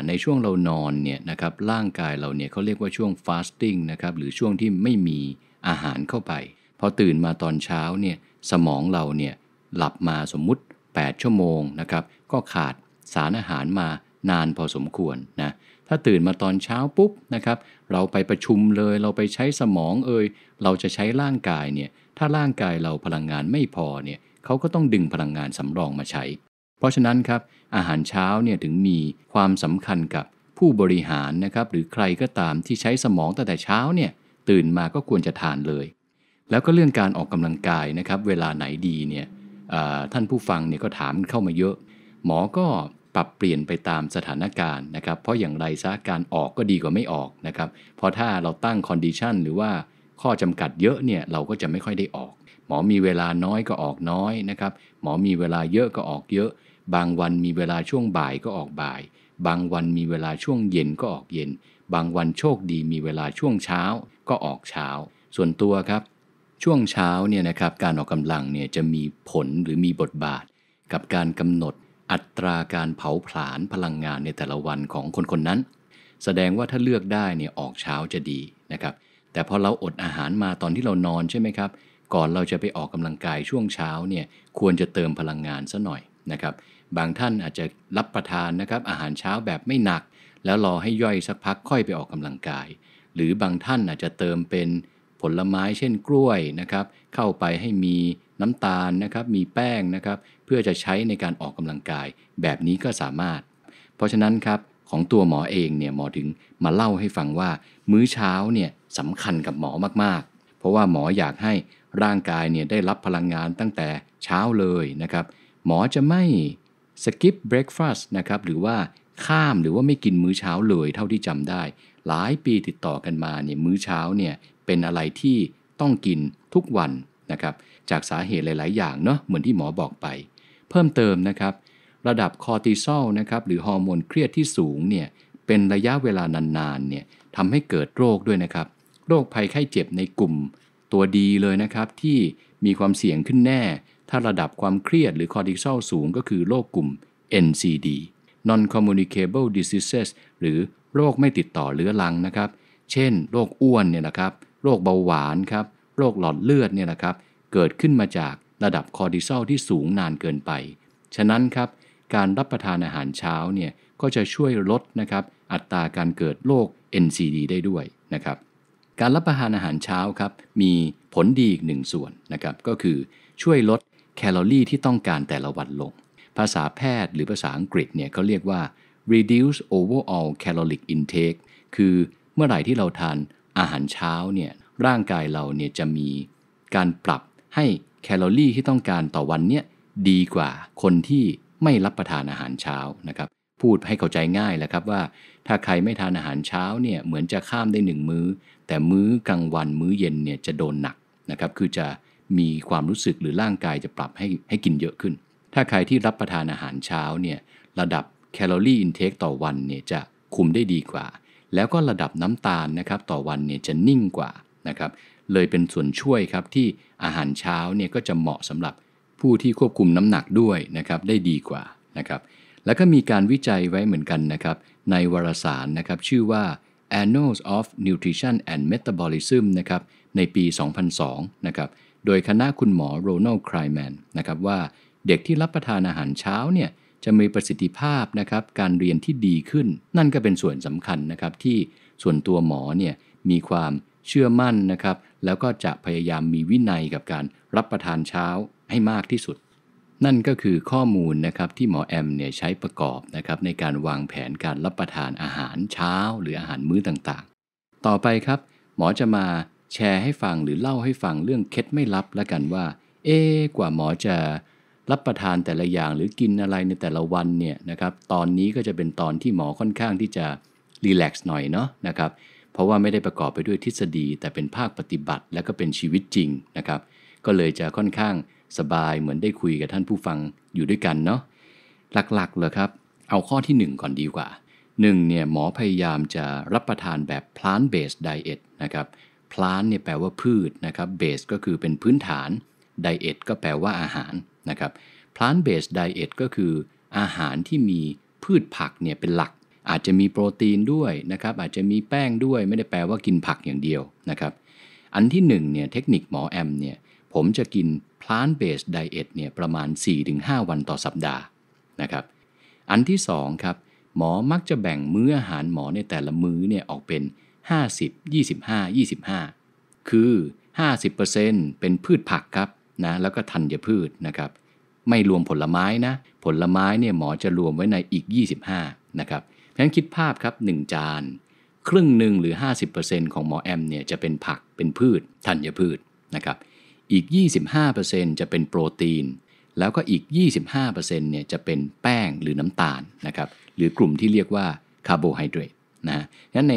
ในช่วงเรานอนเนี่ยนะครับร่างกายเราเนี่ยเขาเรียกว่าช่วงฟาสติ้งนะครับหรือช่วงที่ไม่มีอาหารเข้าไป พอตื่นมาตอนเช้าเนี่ยสมองเราเนี่ยหลับมาสมมุติ 8 ชั่วโมงนะครับ ก็ขาดสารอาหารมานานพอสมควรนะถ้าตื่นมาตอนเช้าปุ๊บนะครับเราไปประชุมเลยเราไปใช้สมองเอ่ยเราจะใช้ร่างกายเนี่ยถ้าร่างกายเราพลังงานไม่พอเนี่ยเขาก็ต้องดึงพลังงานสำรองมาใช้ เพราะฉะนั้นครับอาหารเช้าเนี่ยถึงมีความสำคัญกับผู้บริหารนะครับหรือใครก็ตามที่ใช้สมองตั้งแต่เช้าเนี่ยตื่นมาก็ควรจะทานเลย แล้วก็เรื่องการออกกำลังกายนะครับเวลาไหนดีเนี่ยท่านผู้ฟังเนี่ยก็ถามเข้ามาเยอะ หมอก็ปรับเปลี่ยนไปตามสถานการณ์นะครับ เพราะอย่างไรซะการออกก็ดีกว่าไม่ออกนะครับเพราะถ้าเราตั้งคอนดิชันหรือว่าข้อจำกัดเยอะเนี่ยเราก็จะไม่ค่อยได้ออก หมอมีเวลาน้อยก็ออกน้อยนะครับหมอมีเวลาเยอะก็ออกเยอะ บางวันมีเวลาช่วงบ่ายก็ออกบ่าย บางวันมีเวลาช่วงเย็นก็ออกเย็น บางวันโชคดีมีเวลาช่วงเช้าก็ออกเช้า ส่วนตัวครับ ช่วงเช้าเนี่ยนะครับการออกกำลังเนี่ยจะมีผลหรือมีบทบาทกับการกำหนดอัตราการเผาผลาญพลังงานในแต่ละวันของคนคนนั้น แสดงว่าถ้าเลือกได้เนี่ยออกเช้าจะดีนะครับ แต่พอเราอดอาหารมาตอนที่เรานอนใช่ไหมครับ ก่อนเราจะไปออกกำลังกายช่วงเช้าเนี่ยควรจะเติมพลังงานซะหน่อยนะครับ บางท่านอาจจะรับประทานนะครับ อาหารเช้าแบบไม่หนัก แล้วรอให้ย่อยสักพักค่อยไปออกกำลังกาย หรือบางท่านอาจจะเติมเป็นผลไม้เช่นกล้วยนะครับ เข้าไปให้มีน้ำตาลนะครับ มีแป้งนะครับเพื่อจะใช้ในการออกกำลังกายแบบนี้ก็สามารถ เพราะฉะนั้นครับ ของตัวหมอเองเนี่ยหมอถึงมาเล่าให้ฟังว่า มื้อเช้าเนี่ยสำคัญกับหมอมากๆ เพราะว่าหมออยากให้ร่างกายเนี่ยได้รับพลังงานตั้งแต่เช้าเลยนะครับ หมอจะไม่สกิปเบรคฟาสต์นะครับหรือว่าข้ามหรือว่าไม่กินมื้อเช้าเลย เท่าที่จำได้ หลายปีติดต่อกันมาเนี่ยมื้อเช้าเนี่ยเป็นอะไรที่ต้องกินทุกวันนะครับจากสาเหตุหลายๆอย่างเนาะเหมือนที่หมอบอกไปเพิ่มเติมนะครับ ระดับคอร์ติซอลนะครับหรือฮอร์โมนเครียดที่สูงเนี่ยเป็นระยะเวลานานๆเนี่ยทำให้เกิดโรคด้วยนะครับ โรคภัยไข้เจ็บในกลุ่มตัวดีเลยนะครับ ที่มีความเสี่ยงขึ้นแน่ ถ้าระดับความเครียดหรือคอร์ติซอลสูงก็คือโรคกลุ่ม NCD non communicable diseases หรือโรคไม่ติดต่อเรื้อรังนะครับ เช่นโรคอ้วนเนี่ยนะครับโรคเบาหวานครับโรคหลอดเลือดเนี่ยนะครับเกิดขึ้นมาจากระดับคอร์ติซอลที่สูงนานเกินไป ฉะนั้นครับการรับประทานอาหารเช้าเนี่ยก็จะช่วยลดนะครับอัตราการเกิดโรค NCD ได้ด้วยนะครับการรับประทานอาหารเช้าครับมีผลดีอีกหนึ่งส่วนนะครับก็คือช่วยลดแคลอรี่ที่ต้องการแต่ละวันลง ภาษาแพทย์หรือภาษาอังกฤษเนี่ยเขาเรียกว่า reduce overall caloric intake คือเมื่อไหร่ที่เราทานอาหารเช้าเนี่ยร่างกายเราเนี่ยจะมีการปรับให้แคลอรี่ที่ต้องการต่อวันเนี่ยดีกว่าคนที่ไม่รับประทานอาหารเช้านะครับ พูดให้เข้าใจง่ายแล้วครับว่าถ้าใครไม่ทานอาหารเช้าเนี่ยเหมือนจะข้ามได้หนึ่งมื้อแต่มื้อกลางวันมื้อเย็นเนี่ยจะโดนหนักนะครับคือจะมีความรู้สึกหรือร่างกายจะปรับให้ให้กินเยอะขึ้น ถ้าใครที่รับประทานอาหารเช้าเนี่ยระดับแคลอรี่อินเทค ต่อวันเนี่ยจะคุมได้ดีกว่า แล้วก็ระดับน้ำตาลนะครับต่อวันเนี่ยจะนิ่งกว่านะครับเลยเป็นส่วนช่วยครับที่อาหารเช้าเนี่ยก็จะเหมาะสำหรับผู้ที่ควบคุมน้ำหนักด้วยนะครับได้ดีกว่านะครับแล้วก็มีการวิจัยไว้เหมือนกันนะครับ ในวารสารนะครับชื่อว่า Annals of Nutrition and Metabolism นะครับในปี 2002นะครับโดยคณะคุณหมอโรนัลด์ครแมนนะครับว่าเด็กที่รับประทานอาหารเช้าเนี่ยจะมีประสิทธิภาพนะครับ การเรียนที่ดีขึ้น นั่นก็เป็นส่วนสำคัญนะครับที่ส่วนตัวหมอเนี่ยมีความเชื่อมั่นนะครับ แล้วก็จะพยายามมีวินัยกับการรับประทานเช้าให้มากที่สุด นั่นก็คือข้อมูลนะครับที่หมอแอมเนี่ยใช้ประกอบนะครับในการวางแผนการรับประทานอาหารเช้าหรืออาหารมื้อต่างๆ ต่อไปครับ หมอจะมาแชร์ให้ฟังหรือเล่าให้ฟังเรื่องเคล็ดไม่ลับละกันว่า เอ๊กว่าหมอจะรับประทานแต่ละอย่างหรือกินอะไรในแต่ละวันเนี่ยนะครับ ตอนนี้ก็จะเป็นตอนที่หมอค่อนข้างที่จะรีแลกซ์หน่อยเนาะนะครับเพราะว่าไม่ได้ประกอบไปด้วยทฤษฎีแต่เป็นภาคปฏิบัติและก็เป็นชีวิตจริงนะครับ ก็เลยจะค่อนข้างสบายเหมือนได้คุยกับท่านผู้ฟังอยู่ด้วยกันเนาะหลักๆเลยครับเอาข้อที่ 1 ก่อนดีกว่า 1. เนี่ยหมอพยายามจะรับประทานแบบ plant based diet นะครับ plant เนี่ยแปลว่าพืชนะครับ base ก็คือเป็นพื้นฐาน diet ก็แปลว่าอาหารนะครับ plant based diet ก็คือ อาหารที่มีพืชผักเนี่ยเป็นหลักอาจจะมีโปรตีนด้วยนะครับ อาจจะมีแป้งด้วยไม่ได้แปลว่ากินผักอย่างเดียวนะครับ อันที่1เนี่ยเทคนิคหมอแอมเนี่ยผมจะกิน plant based diet เนี่ยประมาณ 4-5 วันต่อสัปดาห์นะครับอันที่2ครับ หมอมักจะแบ่งมื้ออาหารหมอในแต่ละมื้อเนี่ยออกเป็น 50 25 25 คือ 50%เป็นพืชผักครับนะแล้วก็ธัญพืชนะครับ ไม่รวมผลไม้นะ ผลไม้เนี่ยหมอจะรวมไว้ในอีก 25นะครับฉะนั้นคิดภาพครับ 1 จานครึ่งหนึ่งหรือ 50%ของหมอแอมเนี่ยจะเป็นผักเป็นพืชธัญพืชนะครับ อีก 25%จะเป็นโปรตีน แล้วก็อีก 25%เนี่ยจะเป็นแป้งหรือน้ำตาลนะครับ หรือกลุ่มที่เรียกว่าคาร์โบไฮเดรตนะฉะนั้นใน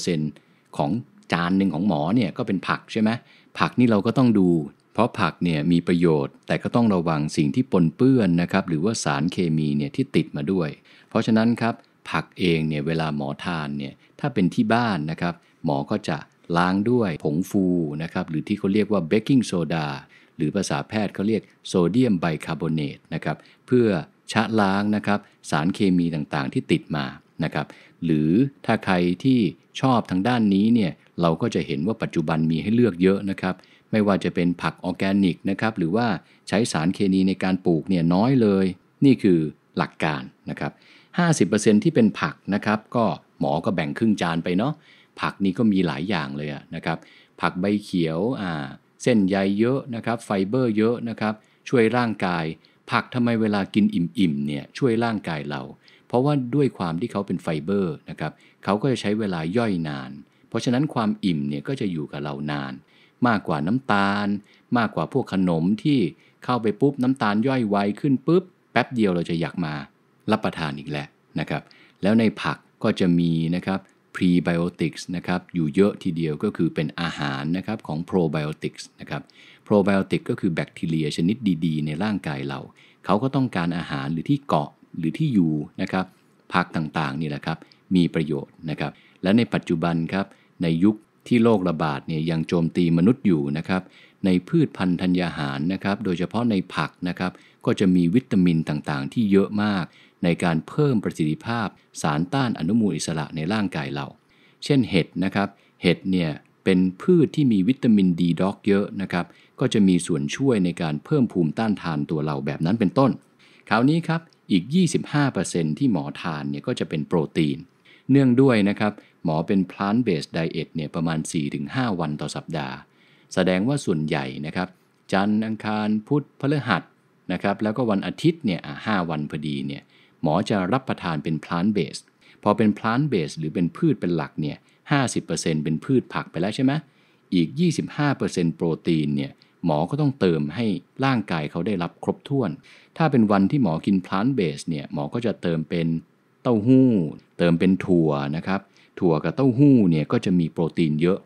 50%ของจานหนึ่งของหมอเนี่ยก็เป็นผักใช่ไหม ผักนี่เราก็ต้องดู เพราะผักเนี่ยมีประโยชน์ แต่ก็ต้องระวังสิ่งที่ปนเปื้อนนะครับ หรือว่าสารเคมีเนี่ยที่ติดมาด้วยเพราะฉะนั้นครับผักเองเนี่ยเวลาหมอทานเนี่ยถ้าเป็นที่บ้านนะครับ หมอก็จะล้างด้วยผงฟูนะครับ หรือที่เขาเรียกว่าเบกกิ้งโซดาหรือภาษาแพทย์เขาเรียกโซเดียมไบคาร์บอเนตนะครับ เพื่อชะล้างนะครับ สารเคมีต่างๆที่ติดมานะครับ หรือถ้าใครที่ชอบทางด้านนี้เนี่ยเราก็จะเห็นว่าปัจจุบันมีให้เลือกเยอะนะครับ ไม่ว่าจะเป็นผักออแกนิกนะครับ หรือว่าใช้สารเคมีในการปลูกเนี่ยน้อยเลย นี่คือหลักการนะครับ50%ที่เป็นผักนะครับก็หมอก็แบ่งครึ่งจานไปเนาะผักนี่ก็มีหลายอย่างเลยนะครับผักใบเขียวอ่าเส้นใยเยอะนะครับไฟเบอร์เยอะนะครับช่วยร่างกาย ผักทำไมเวลากินอิ่มๆเนี่ยช่วยร่างกายเรา เพราะว่าด้วยความที่เขาเป็นไฟเบอร์นะครับเขาก็จะใช้เวลาย่อยนาน เพราะฉะนั้นความอิ่มเนี่ยก็จะอยู่กับเรานาน มากกว่าน้ำตาล มากกว่าพวกขนมที่เข้าไปปุ๊บน้ำตาลย่อยไวขึ้นปุ๊บ แป๊บเดียวเราจะอยากมารับประทานอีกแล้วนะครับ แล้วในผักก็จะมีนะครับพรีไบโอติกส์นะครับอยู่เยอะทีเดียวก็คือเป็นอาหารนะครับของโปรไบโอติกส์นะครับโปรไบโอติกก็คือแบคทีเรียชนิดดีๆ ในร่างกายเราเขาก็ต้องการอาหารหรือที่เกาะหรือที่อยู่นะครับผักต่างๆนี่แหละครับมีประโยชน์นะครับและในปัจจุบันครับในยุคที่โรคระบาดเนี่ยยังโจมตีมนุษย์อยู่นะครับในพืชพันธุ์ธัญญาหารนะครับโดยเฉพาะในผักนะครับก็จะมีวิตามินต่างๆ ที่เยอะมากในการเพิ่มประสิทธิภาพสารต้านอนุมูลอิสระในร่างกายเรา เช่นเห็ดนะครับ เห็ดเนี่ยเป็นพืชที่มีวิตามินดีด็อกเยอะนะครับ ก็จะมีส่วนช่วยในการเพิ่มภูมิต้านทานตัวเราแบบนั้นเป็นต้น คราวนี้ครับ อีก 25%ที่หมอทานเนี่ยก็จะเป็นโปรตีน เนื่องด้วยนะครับหมอเป็น plant based diet เนี่ยประมาณ 4-5 วันต่อสัปดาห์ แสดงว่าส่วนใหญ่นะครับ จันทร์อังคาร พุธพฤหัสนะครับ แล้วก็วันอาทิตย์เนี่ยห้าวันพอดีเนี่ยหมอจะรับประทานเป็นพลานเบส พอเป็นพลานเบสหรือเป็นพืชเป็นหลักเนี่ย50%เป็นพืชผักไปแล้วใช่ไหมอีก 25%โปรตีนเนี่ย หมอก็ต้องเติมให้ร่างกายเขาได้รับครบถ้วน ถ้าเป็นวันที่หมอกินพลานเบสเนี่ย หมอก็จะเติมเป็นเต้าหู้ เติมเป็นถั่วนะครับ ถั่วกับเต้าหู้เนี่ยก็จะมีโปรตีนเยอะ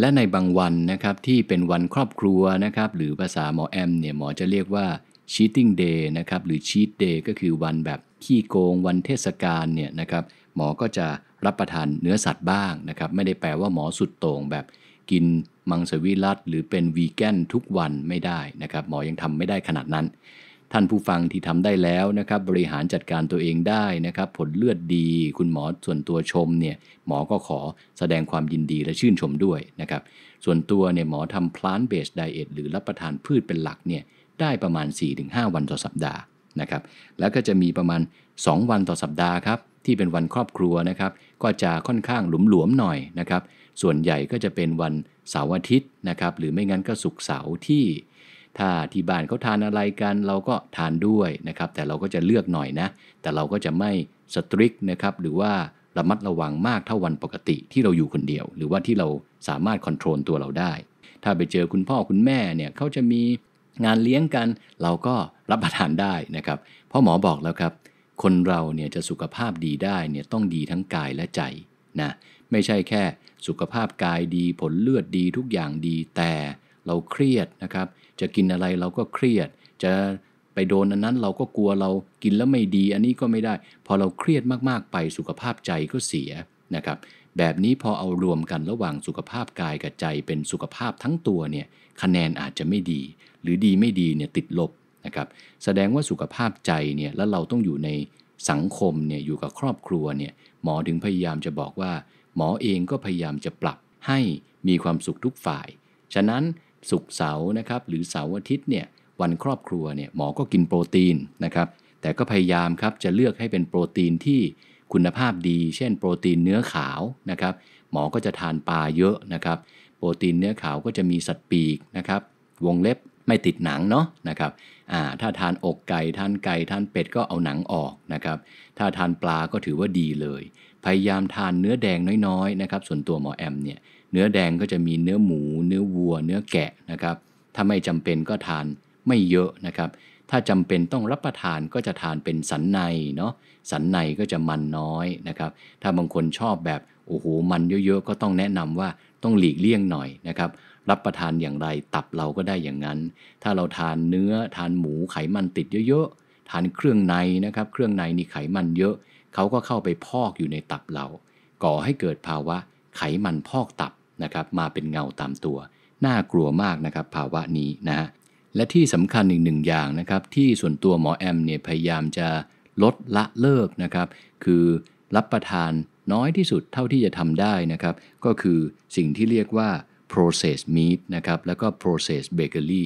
และในบางวันนะครับที่เป็นวันครอบครัวนะครับ หรือภาษาหมอแอมเนี่ย หมอจะเรียกว่า cheating day นะครับหรือ cheat day ก็คือวันแบบ ขี้โกงวันเทศกาลเนี่ยนะครับหมอก็จะรับประทานเนื้อสัตว์บ้างนะครับไม่ได้แปลว่าหมอสุดโต่งแบบ กินมังสวิรัต หรือเป็นวีแกนทุกวันไม่ได้นะครับหมอยังทำไม่ได้ขนาดนั้น ท่านผู้ฟังที่ทำได้แล้วนะครับบริหารจัดการตัวเองได้นะครับผลเลือดดี คุณหมอส่วนตัวชมเนี่ยหมอก็ขอแสดงความยินดีและชื่นชมด้วยนะครับส่วนตัวเนี่ยหมอทำพลา n เบสไดเอทหรือรับประทานพืชเป็นหลักเนี่ยได้ประมาณ 4-5 วันต่อสัปดาห์นะครับ แล้วก็จะมีประมาณ 2 วันต่อสัปดาห์ครับที่เป็นวันครอบครัวนะครับก็จะค่อนข้างหลวมๆหน่อยนะครับ ส่วนใหญ่ก็จะเป็นวันเสาร์อาทิตย์นะครับหรือไม่งั้นก็ศุกร์เสาร์ที่ ถ้าที่บ้านเขาทานอะไรกันเราก็ทานด้วยนะครับ แต่เราก็จะเลือกหน่อยนะแต่เราก็จะไม่สตริกนะครับหรือว่าระมัดระวังมากเท่าวันปกติที่เราอยู่คนเดียว หรือว่าที่เราสามารถควบคุมตัวเราได้ ถ้าไปเจอคุณพ่อคุณแม่เนี่ยเขาจะมีงานเลี้ยงกันเราก็รับประทานได้นะครับเพราะหมอบอกแล้วครับ คนเราเนี่ยจะสุขภาพดีได้เนี่ยต้องดีทั้งกายและใจนะไม่ใช่แค่สุขภาพกายดีผลเลือดดีทุกอย่างดี แต่เราเครียดนะครับจะกินอะไรเราก็เครียด จะไปโดนอันนั้นเราก็กลัวเรา กินแล้วไม่ดีอันนี้ก็ไม่ได้ พอเราเครียดมากๆ ไปสุขภาพใจก็เสียนะครับแบบนี้พอเอารวมกันระหว่างสุขภาพกายกับใจเป็นสุขภาพทั้งตัวเนี่ยคะแนนอาจจะไม่ดีหรือดีไม่ดีเนี่ยติดลบนะครับแสดงว่าสุขภาพใจเนี่ยแล้วเราต้องอยู่ในสังคมเนี่ยอยู่กับครอบครัวเนี่ยหมอถึงพยายามจะบอกว่า หมอเองก็พยายามจะปรับให้มีความสุขทุกฝ่าย ฉะนั้นสุขเสาร์นะครับหรือเสาร์อาทิตย์เนี่ยวันครอบครัวเนี่ยหมอก็กินโปรตีนนะครับแต่ก็พยายามครับจะเลือกให้เป็นโปรตีนที่คุณภาพดี เช่นโปรตีนเนื้อขาวนะครับหมอก็จะทานปลาเยอะนะครับโปรตีนเนื้อขาวก็จะมีสัตว์ปีกนะครับวงเล็บไม่ติดหนังเนาะนะครับถ้าทานอกไก่ทานไก่ทานเป็ดก็เอาหนังออกนะครับ ถ้าทานปลาก็ถือว่าดีเลย พยายามทานเนื้อแดงน้อยๆ นะครับ ส่วนตัวหมอแอม เนี่ย เนื้อแดงก็จะมีเนื้อหมู เนื้อวัว เนื้อแกะนะครับ ถ้าไม่จำเป็นก็ทานไม่เยอะนะครับ ถ้าจำเป็นต้องรับประทานก็จะทานเป็นสันในเนาะ สันในก็จะมันน้อยนะครับ ถ้าบางคนชอบแบบโอ้โหมันเยอะๆก็ต้องแนะนำว่าต้องหลีกเลี่ยงหน่อยนะครับรับประทานอย่างไรตับเราก็ได้อย่างนั้น ถ้าเราทานเนื้อ ทานหมูไขมันติดเยอะๆ ทานเครื่องในนะครับ เครื่องในนี่ไขมันเยอะ เขาก็เข้าไปพอกอยู่ในตับเรา ก่อให้เกิดภาวะไขมันพอกตับนะครับ มาเป็นเงาตามตัว น่ากลัวมากนะครับ ภาวะนี้นะฮะและที่สำคัญอีกหนึ่งอย่างนะครับ ที่ส่วนตัวหมอแอมเนี่ยพยายามจะลดละเลิกนะครับ คือรับประทานน้อยที่สุดเท่าที่จะทำได้นะครับ ก็คือสิ่งที่เรียกว่า p r o c e s s meat นะครับ แล้วก็ p r o c e s s bakery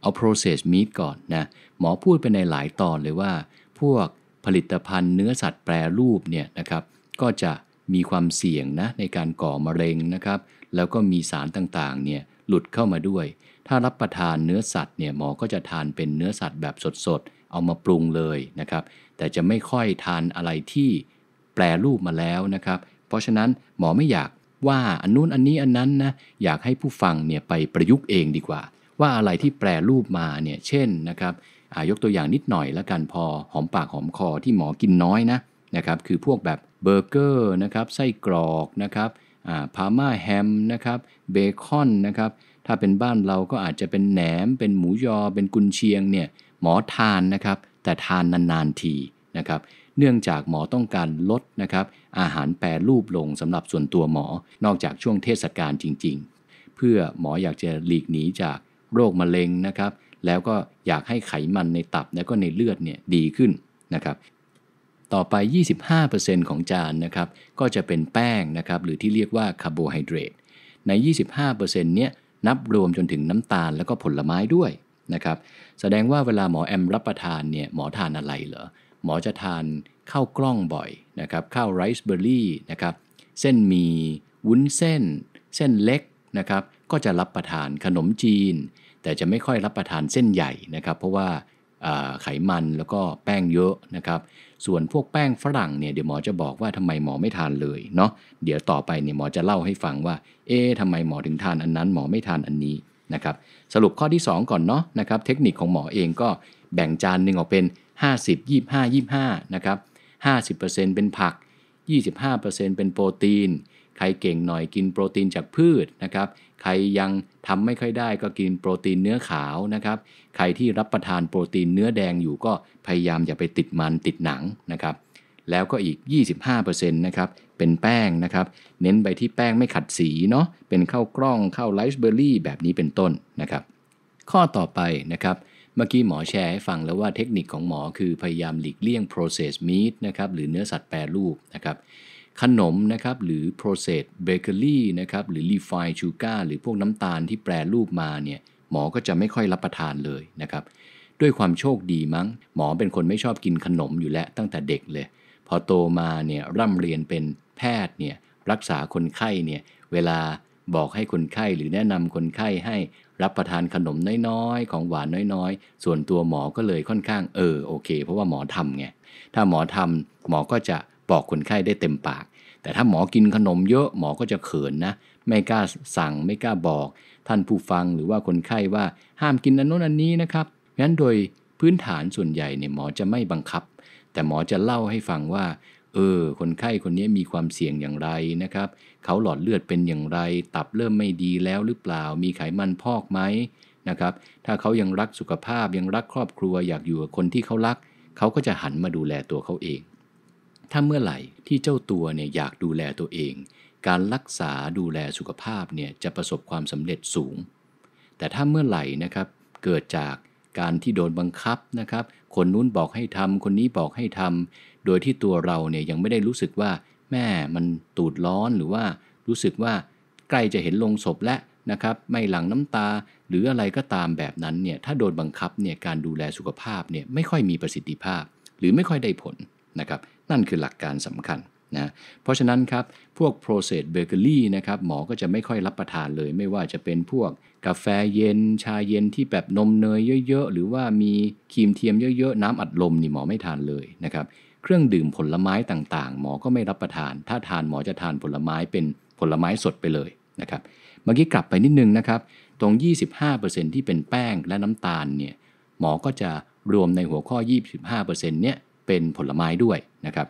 เอา p r o c e s s meat ก่อนนะ หมอพูดไปในหลายตอนเลยว่า พวกผลิตภัณฑ์เนื้อสัตว์แปรรูปเนี่ยนะครับ ก็จะมีความเสี่ยงนะในการก่อมะเร็งนะครับ แล้วก็มีสารต่างๆเนี่ยหลุดเข้ามาด้วย ถ้ารับประทานเนื้อสัตว์เนี่ยหมอก็จะทานเป็นเนื้อสัตว์แบบสด ๆ เอามาปรุงเลยนะครับ แต่จะไม่ค่อยทานอะไรที่แปรรูปมาแล้วนะครับ เพราะฉะนั้นหมอไม่อยากว่าอันนู้นอันนี้อันนั้นนะอยากให้ผู้ฟังเนี่ยไปประยุกต์เองดีกว่า ว่าอะไรที่แปรรูปมาเนี่ยเช่นนะครับยกตัวอย่างนิดหน่อยแล้วกันพอหอมปากหอมคอที่หมอกินน้อยนะนะครับ คือพวกแบบเบอร์เกอร์นะครับ ไส้กรอกนะครับพาม่าแฮมนะครับเบคอนนะครับ ถ้าเป็นบ้านเราก็อาจจะเป็นแหนมเป็นหมูยอเป็นกุนเชียงเนี่ยหมอทานนะครับ แต่ทานนานๆทีนะครับ เนื่องจากหมอต้องการลดนะครับอาหารแปรรูปลงสำหรับส่วนตัวหมอนอกจากช่วงเทศกาลจริงๆ เพื่อหมออยากจะหลีกหนีจากโรคมะเร็งนะครับ แล้วก็อยากให้ไขมันในตับแล้วก็ในเลือดเนี่ยดีขึ้นนะครับ ต่อไป 25%ของจานนะครับ ก็จะเป็นแป้งนะครับ หรือที่เรียกว่าคาร์โบไฮเดรตใน 25%เนี้ยนับรวมจนถึงน้ำตาลแล้วก็ผลไม้ด้วยนะครับแสดงว่าเวลาหมอแอมรับประทานเนี่ยหมอทานอะไรเหรอหมอจะทานข้าวกล้องบ่อยนะครับข้าวไรซ์เบอร์รี่นะครับเส้นมีวุ้นเส้นเส้นเล็กนะครับก็จะรับประทานขนมจีน แต่จะไม่ค่อยรับประทานเส้นใหญ่นะครับเพราะว่าไขมันแล้วก็แป้งเยอะนะครับส่วนพวกแป้งฝรั่งเนี่ยเดี๋ยวหมอจะบอกว่าทำไมหมอไม่ทานเลยเนาะเดี๋ยวต่อไปเนี่ยหมอจะเล่าให้ฟังว่าเอ๊ะทำไมหมอถึงทานอันนั้น หมอไม่ทานอันนี้นะครับสรุปข้อที่ 2 ก่อนเนาะนะครับเทคนิคของหมอเองก็แบ่งจานหนึ่งออกเป็น 50 25 25นะครับ50%เป็นผัก 25%เป็นโปรตีนใครเก่งหน่อยกินโปรตีนจากพืชนะครับ ใครยังทำไม่ค่อยได้ก็กินโปรตีนเนื้อขาวนะครับใครที่รับประทานโปรตีนเนื้อแดงอยู่ก็พยายามอย่าไปติดมันติดหนังนะครับแล้วก็อีก 25%นะครับเป็นแป้งนะครับเน้นไปที่แป้งไม่ขัดสีเนาะเป็นข้าวกล้องข้าวไลซ์เบอร์รี่แบบนี้เป็นต้นนะครับข้อต่อไปนะครับเมื่อกี้หมอแชร์ให้ฟังแล้วว่าเทคนิคของหมอคือพยายามหลีกเลี่ยง processed meat นะครับหรือเนื้อสัตว์แปรรูปนะครับขนมนะครับหรือ processed bakery นะครับหรือ refined sugar หรือพวกน้ำตาลที่แปรรูปมาเนี่ยหมอก็จะไม่ค่อยรับประทานเลยนะครับด้วยความโชคดีมั้ง หมอเป็นคนไม่ชอบกินขนมอยู่แล้วตั้งแต่เด็กเลยพอโตมาเนี่ยร่ำเรียนเป็นแพทย์เนี่ยรักษาคนไข้เนี่ยเวลาบอกให้คนไข้หรือแนะนำคนไข้ให้รับประทานขนมน้อยๆ ของหวานน้อยๆ ส่วนตัวหมอก็เลยค่อนข้างเออโอเค เพราะว่าหมอทำไง ถ้าหมอทำหมอก็จะบอกคนไข้ได้เต็มปาก แต่ถ้าหมอกินขนมเยอะหมอก็จะเขินนะ ไม่กล้าสั่งไม่กล้าบอก ท่านผู้ฟังหรือว่าคนไข้ว่าห้ามกินอันโน้นอันนี้นะครับงั้นโดยพื้นฐานส่วนใหญ่เนี่ยหมอจะไม่บังคับแต่หมอจะเล่าให้ฟังว่า เออ คนไข้คนนี้มีความเสี่ยงอย่างไรนะครับ เขาหลอดเลือดเป็นอย่างไร ตับเริ่มไม่ดีแล้วหรือเปล่า มีไขมันพอกไหมนะครับ ถ้าเขายังรักสุขภาพยังรักครอบครัว อยากอยู่กับคนที่เขารัก เขาก็จะหันมาดูแลตัวเขาเอง ถ้าเมื่อไหร่ที่เจ้าตัวเนี่ยอยากดูแลตัวเอง การรักษาดูแลสุขภาพเนี่ยจะประสบความสำเร็จสูง แต่ถ้าเมื่อไหร่นะครับเกิดจากการที่โดนบังคับนะครับ คนนู้นบอกให้ทำ คนนี้บอกให้ทำ โดยที่ตัวเราเนี่ยยังไม่ได้รู้สึกว่าแม่มันตูดร้อนหรือว่ารู้สึกว่าใกล้จะเห็นลงศพแล้วนะครับไม่หลั่งน้ำตาหรืออะไรก็ตามแบบนั้นเนี่ยถ้าโดนบังคับเนี่ยการดูแลสุขภาพเนี่ยไม่ค่อยมีประสิทธิภาพ หรือไม่ค่อยได้ผลนะครับนั่นคือหลักการสำคัญนะเพราะฉะนั้นครับพวก processed bakery นะครับหมอ ก็จะไม่ค่อยรับประทานเลย ไม่ว่าจะเป็นพวกกาแฟเย็นชาเย็นที่แบบนมเนยเยอะ ๆ หรือว่ามีครีมเทียมเยอะๆ น้ำอัดลมนี่หมอไม่ทานเลยนะครับ เครื่องดื่มผลไม้ต่างๆหมอก็ไม่รับประทาน ถ้าทานหมอจะทานผลไม้เป็นผลไม้สดไปเลยนะครับ เมื่อกี้กลับไปนิดนึงนะครับ ตรง 25%ที่เป็นแป้งและน้ำตาลเนี่ยหมอก็จะรวมในหัวข้อ 25%เนี่ยเป็นผลไม้ด้วยนะครับ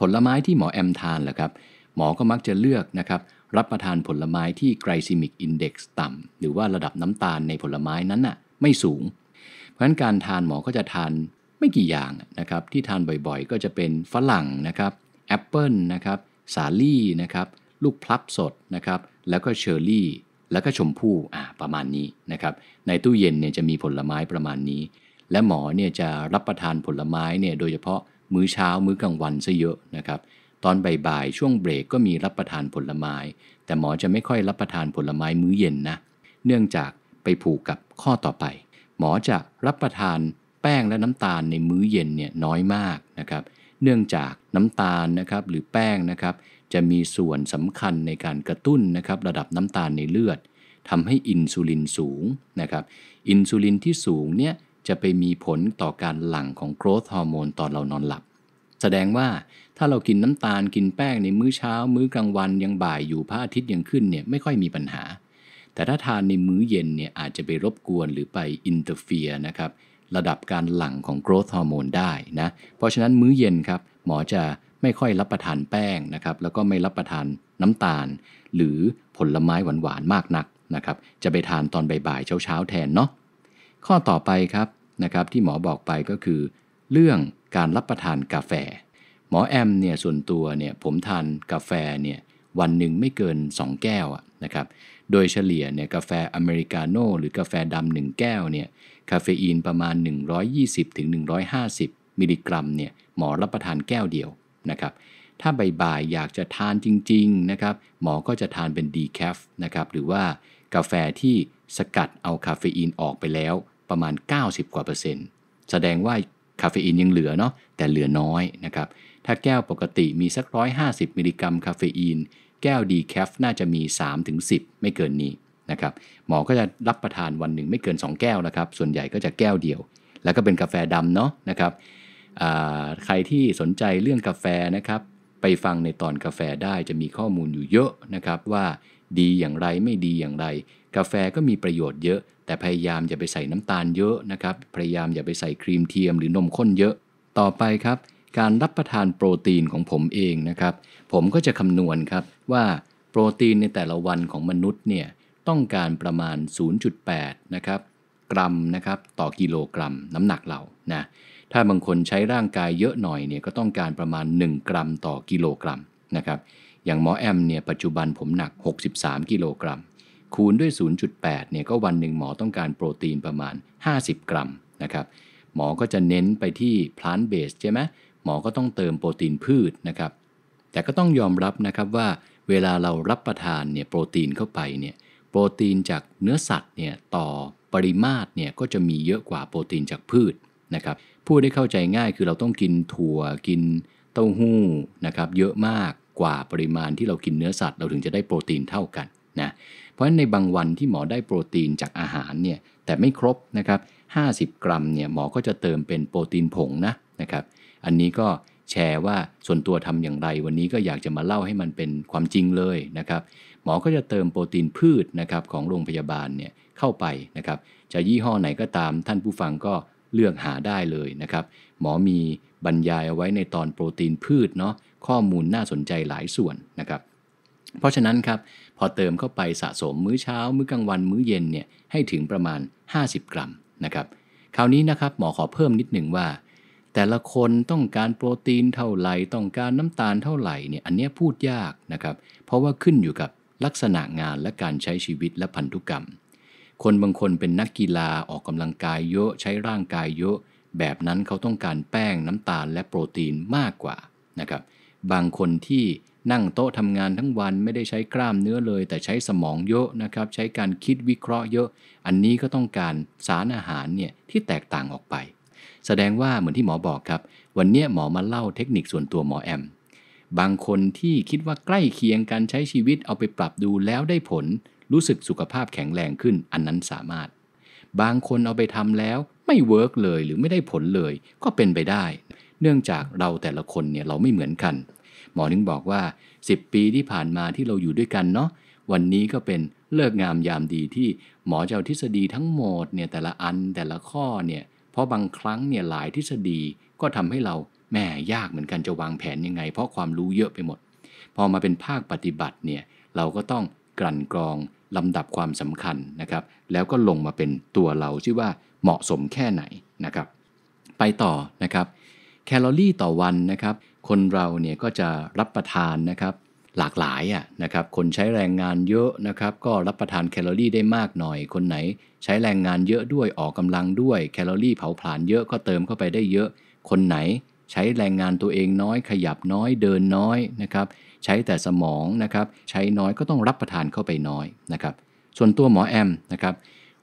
ผลไม้ที่หมอแอมทานแหละครับหมอก็มักจะเลือกนะครับรับประทานผลไม้ที่ไกลซิมิกอินเด็กซ์ต่ำหรือว่าระดับน้ำตาลในผลไม้นั้นน่ะไม่สูง เพราะฉะนั้นการทานหมอก็จะทานไม่กี่อย่างนะครับ ที่ทานบ่อยๆ ก็จะเป็นฝรั่งนะครับแอปเปิลนะครับสาลี่นะครับ ลูกพลับสดนะครับแล้วก็เชอร์รี่แล้วก็ชมพู่อ่าประมาณนี้นะครับในตู้เย็นเนี่ยจะมีผลไม้ประมาณนี้ และหมอเนี่ยจะรับประทานผลไม้เนี่ยโดยเฉพาะมื้อเช้ามื้อกลางวันซะเยอะนะครับตอนบ่ายๆช่วงเบรกก็มีรับประทานผลไม้ แต่หมอจะไม่ค่อยรับประทานผลไม้มื้อเย็นนะเนื่องจากไปผูกกับข้อต่อไป หมอจะรับประทานแป้งและน้ำตาลในมื้อเย็นเนี่ยน้อยมากนะครับ เนื่องจากน้ำตาลนะครับหรือแป้งนะครับ จะมีส่วนสำคัญในการกระตุ้นนะครับระดับน้ำตาลในเลือดทำให้อินซูลินสูงนะครับ อินซูลินที่สูงเนี่ยจะไปมีผลต่อการหลั่งของโกรทฮอร์โมนตอนเรานอนหลับแสดงว่าถ้าเรากินน้ำตาลกินแป้งในมื้อเช้ามื้อกลางวันยังบ่ายอยู่พระอาทิตย์ยังขึ้นเนี่ยไม่ค่อยมีปัญหา แต่ถ้าทานในมื้อเย็นเนี่ยอาจจะไปรบกวนหรือไปอินเตอร์เฟียนะครับระดับการหลั่งของโกรทฮอร์โมนได้นะเพราะฉะนั้นมื้อเย็นครับหมอจะไม่ค่อยรับประทานแป้งนะครับแล้วก็ไม่รับประทานน้ำตาล หรือผลไม้หวานๆ มากนักนะครับจะไปทานตอนบ่าย ๆ เช้าๆแทนเนาะข้อต่อไปครับนะครับที่หมอบอกไปก็คือ เรื่องการรับประทานกาแฟหมอแอมเนี่ยส่วนตัวเนี่ยผมทานกาแฟเนี่ยวันหนึ่งไม่เกิน 2 แก้วนะครับโดยเฉลี่ยเนี่ยกาแฟอเมริกาโน่ หรือกาแฟดำหนึ่งแก้วเนี่ยคาเฟอีนประมาณ 120-150 มิลลิกรัมเนี่ยหมอรับประทานแก้วเดียวนะครับถ้าบ่ายๆอยากจะทานจริงๆนะครับหมอก็จะทานเป็นดีแคฟนะครับหรือว่ากาแฟที่สกัดเอาคาเฟอีนออกไปแล้วประมาณ 90 กว่าเปอร์เซ็นต์แสดงว่าคาเฟอีนยังเหลือเนาะแต่เหลือน้อยนะครับถ้าแก้วปกติมีสัก150 มิลลิกรัมคาเฟอีน แก้วดีแคฟน่าจะมี3-10 ไม่เกินนี้นะครับหมอก็จะรับประทานวันหนึ่งไม่เกิน 2 แก้วนะครับ ส่วนใหญ่ก็จะแก้วเดียว แล้วก็เป็นกาแฟดำเนาะนะครับใครที่สนใจเรื่องกาแฟนะครับ ไปฟังในตอนกาแฟได้จะมีข้อมูลอยู่เยอะนะครับ ว่าดีอย่างไรไม่ดีอย่างไร กาแฟก็มีประโยชน์เยอะ แต่พยายามอย่าไปใส่น้ำตาลเยอะนะครับ พยายามอย่าไปใส่ครีมเทียมหรือนมข้นเยอะต่อไปครับการรับประทานโปรตีนของผมเองนะครับ ผมก็จะคำนวณครับว่าโปรตีนในแต่ละวันของมนุษย์เนี่ยต้องการประมาณ 0.8 นะครับ กรัมนะครับต่อกิโลกรัม น้ำหนักเรา นะ ถ้าบางคนใช้ร่างกายเยอะหน่อยเนี่ยก็ต้องการประมาณ 1 กรัมต่อกิโลกรัมนะครับ อย่างหมอแอมเนี่ยปัจจุบันผมหนัก 63 กิโลกรัม คูณด้วย 0.8 เนี่ยก็วันหนึ่งหมอต้องการโปรตีนประมาณ 50 กรัมนะครับ หมอก็จะเน้นไปที่พลานเบสใช่ไหมมอก็ต้องเติมโปรตีนพืชนะครับ แต่ก็ต้องยอมรับนะครับว่าเวลาเรารับประทานเนี่ยโปรตีนเข้าไปเนี่ย โปรตีนจากเนื้อสัตว์เนี่ยต่อปริมาตรเนี่ยก็จะมีเยอะกว่าโปรตีนจากพืชนะครับพูดได้เข้าใจง่ายคือเราต้องกินถั่วกินเต้าหู้นะครับ เยอะมากกว่าปริมาณที่เรากินเนื้อสัตว์เราถึงจะได้โปรตีนเท่ากันนะ เพราะฉะนั้นในบางวันที่หมอได้โปรตีนจากอาหารเนี่ยแต่ไม่ครบนะครับ50 กรัมเนี่ยหมอก็จะเติมเป็นโปรตีนผงนะนะครับอันนี้ก็แชร์ว่าส่วนตัวทำอย่างไร วันนี้ก็อยากจะมาเล่าให้มันเป็นความจริงเลยนะครับ หมอก็จะเติมโปรตีนพืชนะครับของโรงพยาบาลเนี่ยเข้าไปนะครับ จะยี่ห้อไหนก็ตามท่านผู้ฟังก็เลือกหาได้เลยนะครับ หมอมีบรรยายเอาไว้ในตอนโปรตีนพืชเนาะข้อมูลน่าสนใจหลายส่วนนะครับ เพราะฉะนั้นครับพอเติมเข้าไปสะสมมื้อเช้ามื้อกลางวันมื้อเย็นเนี่ยให้ถึงประมาณ 50 กรัมนะครับคราวนี้นะครับหมอขอเพิ่มนิดหนึ่งว่าแต่ละคนต้องการโปรตีนเท่าไหร่ต้องการน้ำตาลเท่าไหร่เนี่ยอันนี้พูดยากนะครับเพราะว่าขึ้นอยู่กับลักษณะงานและการใช้ชีวิตและพันธุกรรม คนบางคนเป็นนักกีฬาออกกำลังกายเยอะใช้ร่างกายเยอะแบบนั้นเขาต้องการแป้งน้ำตาลและโปรตีนมากกว่านะครับบางคนที่นั่งโต๊ะทำงานทั้งวันไม่ได้ใช้กล้ามเนื้อเลย แต่ใช้สมองเยอะนะครับใช้การคิดวิเคราะห์เยอะอันนี้ก็ต้องการสารอาหารเนี่ยที่แตกต่างออกไปแสดงว่าเหมือนที่หมอบอกครับ วันนี้หมอมาเล่าเทคนิคส่วนตัวหมอแอม บางคนที่คิดว่าใกล้เคียงการใช้ชีวิตเอาไปปรับดูแล้วได้ผลรู้สึกสุขภาพแข็งแรงขึ้นอันนั้นสามารถ บางคนเอาไปทำแล้วไม่เวิร์กเลยหรือไม่ได้ผลเลย ก็เป็นไปได้ เนื่องจากเราแต่ละคนเนี่ยเราไม่เหมือนกัน หมอนึงบอกว่า 10 ปีที่ผ่านมาที่เราอยู่ด้วยกันเนาะวันนี้ก็เป็นเลิกงามยามดีที่หมอจะเอาทฤษฎีทั้งหมดเนี่ยแต่ละอันแต่ละข้อเนี่ยราะบางครั้งเนี่ยหลายทฤษฎีก็ทำให้เราแม่ยากเหมือนกันจะวางแผนยังไงเพราะความรู้เยอะไปหมด พอมาเป็นภาคปฏิบัติเนี่ย เราก็ต้องกลั่นกรองลำดับความสำคัญนะครับ แล้วก็ลงมาเป็นตัวเราชื่อว่าเหมาะสมแค่ไหนนะครับ ไปต่อนะครับแคลอรี่ต่อวันนะครับ คนเราเนี่ยก็จะรับประทานนะครับหลากหลายอ่ะนะครับ คนใช้แรงงานเยอะนะครับก็รับประทานแคลอรี่ได้มากหน่อย คนไหนใช้แรงงานเยอะด้วยออกกำลังด้วยแคลอรี่เผาผลาญเยอะก็เติมเข้าไปได้เยอะ คนไหนใช้แรงงานตัวเองน้อยขยับน้อยเดินน้อยนะครับ ใช้แต่สมองนะครับใช้น้อยก็ต้องรับประทานเข้าไปน้อยนะครับ ส่วนตัวหมอแอมนะครับ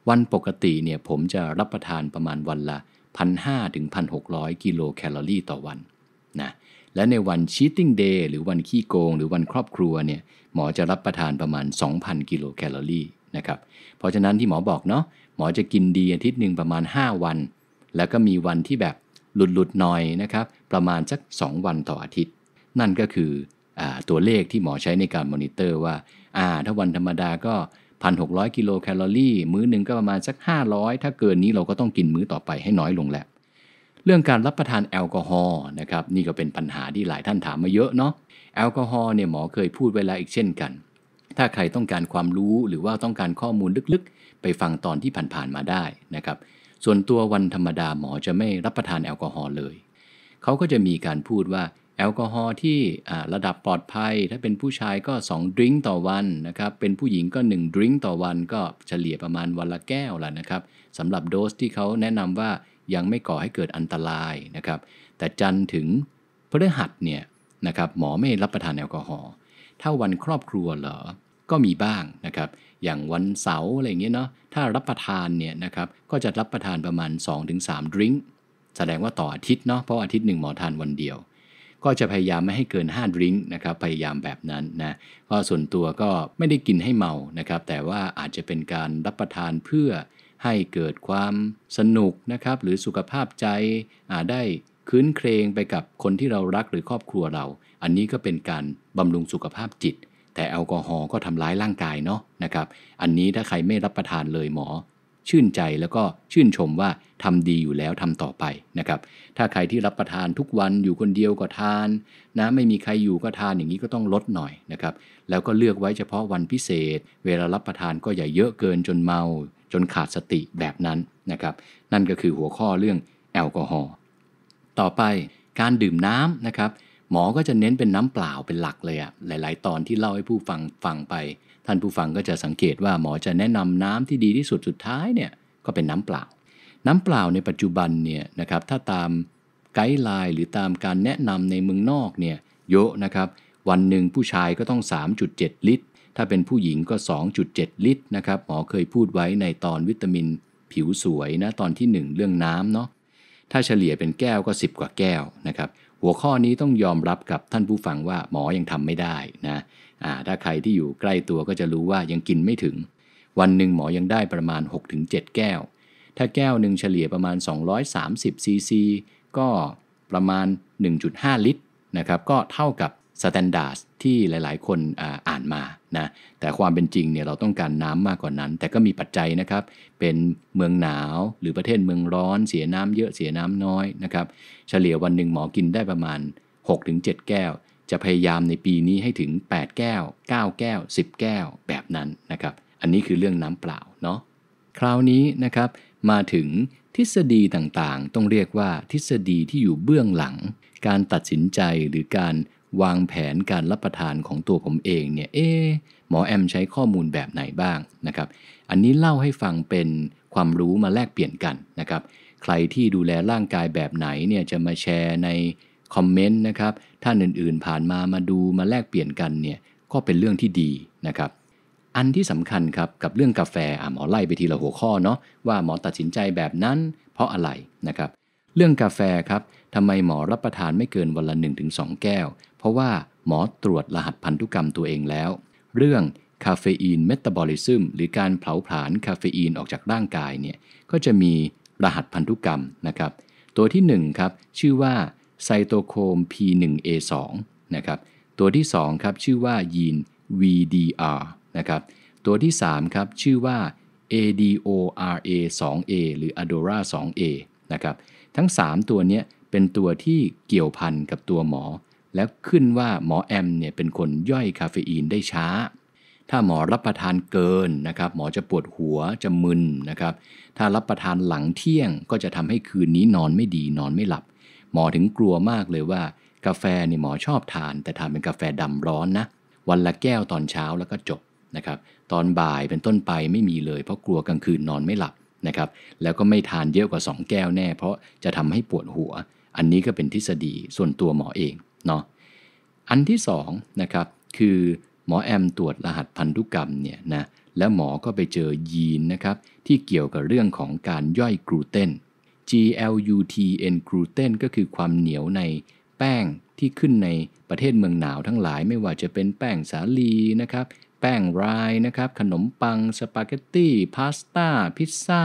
วันปกติเนี่ยผมจะรับประทานประมาณวันละ1,500ถึง1,600กิโลแคลอรี่ต่อวันนะและในวันชีตติ้งเดย์หรือวันขี้โกงหรือวันครอบครัวเนี่ย หมอจะรับประทานประมาณ 2,000 กิโลแคลอรี่นะครับ เพราะฉะนั้นที่หมอบอกเนาะหมอจะกินดีอาทิตย์หนึ่งประมาณ 5 วัน แล้วก็มีวันที่แบบหลุดหลุดหน่อยนะครับ ประมาณสัก 2 วันต่ออาทิตย์ นั่นก็คืออตัวเลขที่หมอใช้ในการมอนิเตอร์ว่าอ่า ถ้าวันธรรมดาก็ 1,600กิโลแคลอรี่มื้อหนึ่งก็ประมาณสัก500 ถ้าเกินนี้เราก็ต้องกินมื้อต่อไปให้น้อยลงแหละเรื่องการรับประทานแอลกอฮอล์นะครับนี่ก็เป็นปัญหาที่หลายท่านถามมาเยอะเนาะแอลกอฮอล์เนี่ยหมอเคยพูดไว้แล้วอีกเช่นกัน ถ้าใครต้องการความรู้หรือว่าต้องการข้อมูลลึกๆ ไปฟังตอนที่ผ่านๆมาได้นะครับส่วนตัววันธรรมดาหมอจะไม่รับประทานแอลกอฮอล์เลยเขาก็จะมีการพูดว่าแอลกอฮอล์ที่ระดับปลอดภัยถ้าเป็นผู้ชายก็2ดริงก์ต่อวันนะครับเป็นผู้หญิงก็1ดริงก์ต่อวันก็เฉลี่ยประมาณวันละแก้วละนะครับสำหรับโดสที่เขาแนะนำว่ายังไม่ก่อให้เกิดอันตรายนะครับแต่จันถึงพฤหัสเนี่ยนะครับหมอไม่รับประทานแอลกอฮอล์ถ้าวันครอบครัวเหรอก็มีบ้างนะครับ อย่างวันเสาร์อะไรเงี้ยเนาะถ้ารับประทานเนี่ยนะครับก็จะรับประทานประมาณ 2-3ดริงก์แสดงว่าต่ออาทิตย์เนาะเพราะอาทิตย์หนึ่งหมอทานวันเดียว ก็จะพยายามไม่ให้เกิน5ดริงก์นะครับพยายามแบบนั้นนะก็ส่วนตัวก็ไม่ได้กินให้เมานะครับ แต่ว่าอาจจะเป็นการรับประทานเพื่อให้เกิดความสนุกนะครับหรือสุขภาพใจได้คืนเครงไปกับคนที่เรารักหรือครอบครัวเรา อันนี้ก็เป็นการบำรุงสุขภาพจิต แต่แอลกอฮอล์ก็ทำร้ายร่างกายเนาะนะครับ อันนี้ถ้าใครไม่รับประทานเลยหมอชื่นใจแล้วก็ชื่นชมว่าทำดีอยู่แล้วทำต่อไปนะครับถ้าใครที่รับประทานทุกวันอยู่คนเดียวก็ทาน นะไม่มีใครอยู่ก็ทานอย่างนี้ก็ต้องลดหน่อยนะครับ แล้วก็เลือกไว้เฉพาะวันพิเศษ เวลารับประทานก็อย่าเยอะเกินจนเมาจนขาดสติแบบนั้นนะครับ นั่นก็คือหัวข้อเรื่องแอลกอฮอล์ ต่อไปการดื่มน้ำนะครับหมอก็จะเน้นเป็นน้ำเปล่าเป็นหลักเลยอะหลาย ๆ ตอนที่เล่าให้ผู้ฟังฟังไป ท่านผู้ฟังก็จะสังเกตว่าหมอจะแนะนำน้ำที่ดีที่สุดสุดท้ายเนี่ยก็เป็นน้ำเปล่า น้ำเปล่าในปัจจุบันเนี่ยนะครับ ถ้าตามไกด์ไลน์หรือตามการแนะนำในเมืองนอกเนี่ยเยอะนะครับ วันหนึ่งผู้ชายก็ต้อง 3.7 ลิตรถ้าเป็นผู้หญิงก็ 2.7 ลิตร นะครับ หมอเคยพูดไว้ในตอนวิตามินผิวสวยนะ ตอนที่ 1 เรื่องน้ำเนาะ ถ้าเฉลี่ยเป็นแก้วก็ 10 กว่าแก้วนะครับ หัวข้อนี้ต้องยอมรับกับท่านผู้ฟังว่าหมอยังทำไม่ได้นะถ้าใครที่อยู่ใกล้ตัวก็จะรู้ว่ายังกินไม่ถึง วันหนึ่งหมอยังได้ประมาณ 6-7 แก้ว ถ้าแก้วหนึ่งเฉลี่ยประมาณ 230ซีซีก็ประมาณ 1.5 ลิตรนะครับ ก็เท่ากับสแตนดาร์ดที่หลายๆ คนอ่านมานะ แต่ความเป็นจริงเนี่ยเราต้องการน้ำมากกว่านั้น แต่ก็มีปัจจัยนะครับ เป็นเมืองหนาว หรือประเทศเมืองร้อน เสียน้ำเยอะเสียน้ำน้อยนะครับ เฉลี่ยวันหนึ่งหมอกินได้ประมาณ 6-7 แก้ว จะพยายามในปีนี้ให้ถึง 8 แก้ว 9 แก้ว 10 แก้วแบบนั้นนะครับ อันนี้คือเรื่องน้ำเปล่าเนาะ คราวนี้นะครับ มาถึงทฤษฎีต่างๆ ต้องเรียกว่าทฤษฎีที่อยู่เบื้องหลัง การตัดสินใจหรือการวางแผนการรับประทานของตัวผมเองเนี่ย เอ๊หมอแอมใช้ข้อมูลแบบไหนบ้างนะครับ อันนี้เล่าให้ฟังเป็นความรู้มาแลกเปลี่ยนกันนะครับ ใครที่ดูแลร่างกายแบบไหนเนี่ยจะมาแชร์ในคอมเมนต์นะครับ ท่านอื่นๆ ผ่านมามาดูมาแลกเปลี่ยนกันเนี่ย ก็เป็นเรื่องที่ดีนะครับ อันที่สำคัญครับกับเรื่องกาแฟหมอไล่ไปทีละหัวข้อเนาะว่าหมอตัดสินใจแบบนั้น เพราะอะไรนะครับ เรื่องกาแฟครับทำไมหมอรับประทานไม่เกินวันละ 1-2 แก้ว เพราะว่าหมอตรวจรหัสพันธุกรรมตัวเองแล้ว เรื่องคาเฟอีนเมตาบอลิซึมหรือการเผาผลาญคาเฟอีนออกจากร่างกายเนี่ยก็จะมีรหัสพันธุกรรมนะครับ ตัวที่1ครับชื่อว่าไซโตโคม P1A2 นะครับตัวที่2ครับชื่อว่ายีน VDR นะครับตัวที่3ครับชื่อว่า ADORA2A หรือ ADORA2A นะครับทั้ง 3 ตัวเนี้ยเป็นตัวที่เกี่ยวพันกับตัวหมอ และขึ้นว่าหมอแอมเนี่ยเป็นคนย่อยคาเฟอีนได้ช้า ถ้าหมอรับประทานเกินนะครับหมอจะปวดหัวจะมึนนะครับ ถ้ารับประทานหลังเที่ยงก็จะทำให้คืนนี้นอนไม่ดีนอนไม่หลับ หมอถึงกลัวมากเลยว่า กาแฟเนี่ยหมอชอบทานแต่ทานเป็นกาแฟดำร้อนนะวันละแก้วตอนเช้าแล้วก็จบนะครับตอนบ่ายเป็นต้นไปไม่มีเลย เพราะกลัวกลางคืนนอนไม่หลับนะครับ แล้วก็ไม่ทานเยอะกว่า 2 แก้วแน่ เพราะจะทำให้ปวดหัวอันนี้ก็เป็นทฤษฎีส่วนตัวหมอเองเนาะ อันที่2นะครับคือ หมอแอมตรวจรหัสพันธุกรรมเนี่ยนะแล้วหมอก็ไปเจอยีนนะครับที่เกี่ยวกับเรื่องของการย่อยกลูเตน GLUTN กลูเตนก็คือความเหนียวในแป้งที่ขึ้นในประเทศเมืองหนาวทั้งหลายไม่ว่าจะเป็นแป้งสาลีนะครับ แป้งไรนะครับ ขนมปังสปาเกตตี้พาสต้า พิซซ่า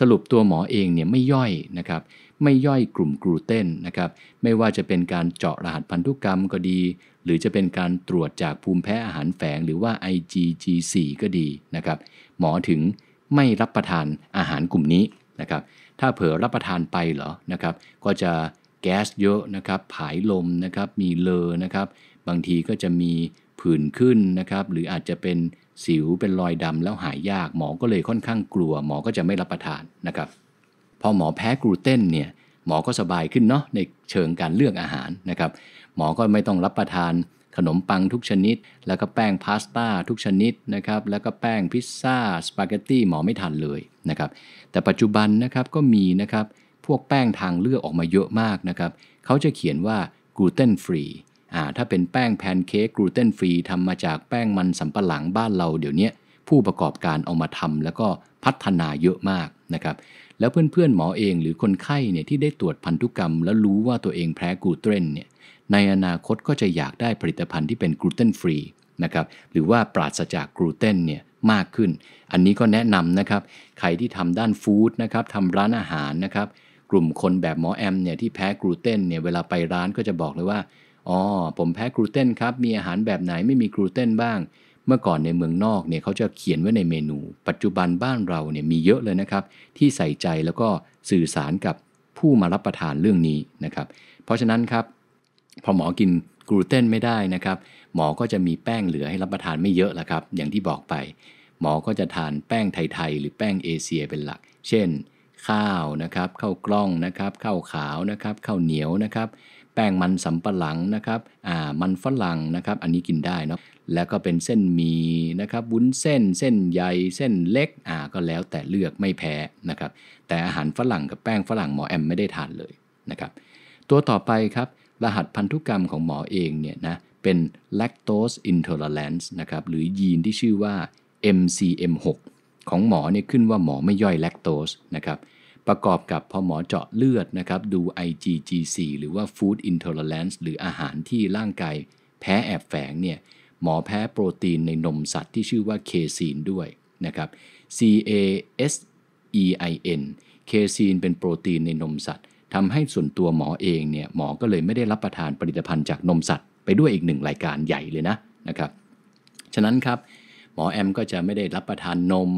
สรุปตัวหมอเองเนี่ยไม่ย่อยนะครับไม่ย่อยกลุ่มกลูเตนนะครับ ไม่ว่าจะเป็นการเจาะรหัสพันธุกรรมก็ดี หรือจะเป็นการตรวจจากภูมิแพ้อาหารแฝงหรือว่า IgG4 ก็ดีนะครับ หมอถึงไม่รับประทานอาหารกลุ่มนี้นะครับ ถ้าเผลอรับประทานไปเหรอนะครับ ก็จะแก๊สเยอะนะครับผายลมนะครับมีเลอนะครับ บางทีก็จะมีผื่นขึ้นนะครับ หรืออาจจะเป็นสิวเป็นรอยดำแล้วหายยากหมอก็เลยค่อนข้างกลัวหมอก็จะไม่รับประทานนะครับพอหมอแพ้กลูเตนเนี่ยหมอก็สบายขึ้นเนาะในเชิงการเลือกอาหารนะครับหมอก็ไม่ต้องรับประทานขนมปังทุกชนิด แล้วก็แป้งพาสต้าทุกชนิดนะครับแล้วก็แป้งพิซซ่าสปาเกตตี้หมอไม่ทานเลยนะครับแต่ปัจจุบันนะครับก็มีนะครับพวกแป้งทางเลือกออกมาเยอะมากนะครับเขาจะเขียนว่ากลูเตนฟรีอ่าถ้าเป็นแป้งแพนเค้กกลูเตนฟรีทำมาจากแป้งมันสำปะหลังบ้านเราเดี๋ยวนี้ผู้ประกอบการเอามาทำแล้วก็พัฒนาเยอะมากนะครับแล้วเพื่อนๆหมอเองหรือคนไข้เนี่ยที่ได้ตรวจพันธุกรรมแล้วรู้ว่าตัวเองแพ้กลูเตนเนี่ยในอนาคตก็จะอยากได้ผลิตภัณฑ์ที่เป็นกลูเตนฟรีนะครับหรือว่าปราศจากกลูเตนเนี่ยมากขึ้น อันนี้ก็แนะนำนะครับใครที่ทำด้านฟู้ดนะครับทำร้านอาหารนะครับกลุ่มคนแบบหมอแอมเนี่ยที่แพ้กลูเตนเนี่ยเวลาไปร้านก็จะบอกเลยว่าอ๋อผมแพ้กลูเตนครับ มีอาหารแบบไหนไม่มีกลูเตนบ้างเมื่อก่อนในเมืองนอกเนี่ยเขาจะเขียนไว้ในเมนู ปัจจุบันบ้านเราเนี่ยมีเยอะเลยนะครับ ที่ใส่ใจแล้วก็สื่อสารกับผู้มารับประทานเรื่องนี้นะครับ เพราะฉะนั้นครับพอหมอกินกลูเตนไม่ได้นะครับ หมอก็จะมีแป้งเหลือให้รับประทานไม่เยอะละครับ อย่างที่บอกไป หมอก็จะทานแป้งไทยๆหรือแป้งเอเชียเป็นหลักเช่น ข้าวนะครับข้าวกล้องนะครับข้าว ขาวนะครับข้าวเหนียวนะครับแป้งมันสำปะหลังนะครับ อ่า มันฝรั่งนะครับ อันนี้กินได้เนาะแล้วก็เป็นเส้นหมี่นะครับ วุ้นเส้น เส้นใหญ่ เส้นเล็ก อ่า ก็แล้วแต่เลือกไม่แพ้นะครับ แต่อาหารฝรั่งกับแป้งฝรั่งหมอแอมไม่ได้ทานเลยนะครับ ตัวต่อไปครับ รหัสพันธุกรรมของหมอเองเนี่ยนะ เป็น lactose intolerance นะครับ หรือยีนที่ชื่อว่า MCM6 ของหมอเนี่ยขึ้นว่าหมอไม่ย่อยแลคโตสนะครับประกอบกับพอหมอเจาะเลือดนะครับดู IgG4 หรือว่า Food Intolerance หรืออาหารที่ร่างกายแพ้แอบแฝงเนี่ยหมอแพ้โปรตีนในนมสัตว์ที่ชื่อว่าเคซีนด้วยนะครับ C A S E I N เคซีนเป็นโปรตีนในนมสัตว์ทำให้ส่วนตัวหมอเองเนี่ยหมอก็เลยไม่ได้รับประทานผลิตภัณฑ์จากนมสัตว์ไปด้วยอีกหนึ่งรายการใหญ่เลยนะนะครับ ฉะนั้นครับหมอแอมก็จะไม่ได้รับประทานนม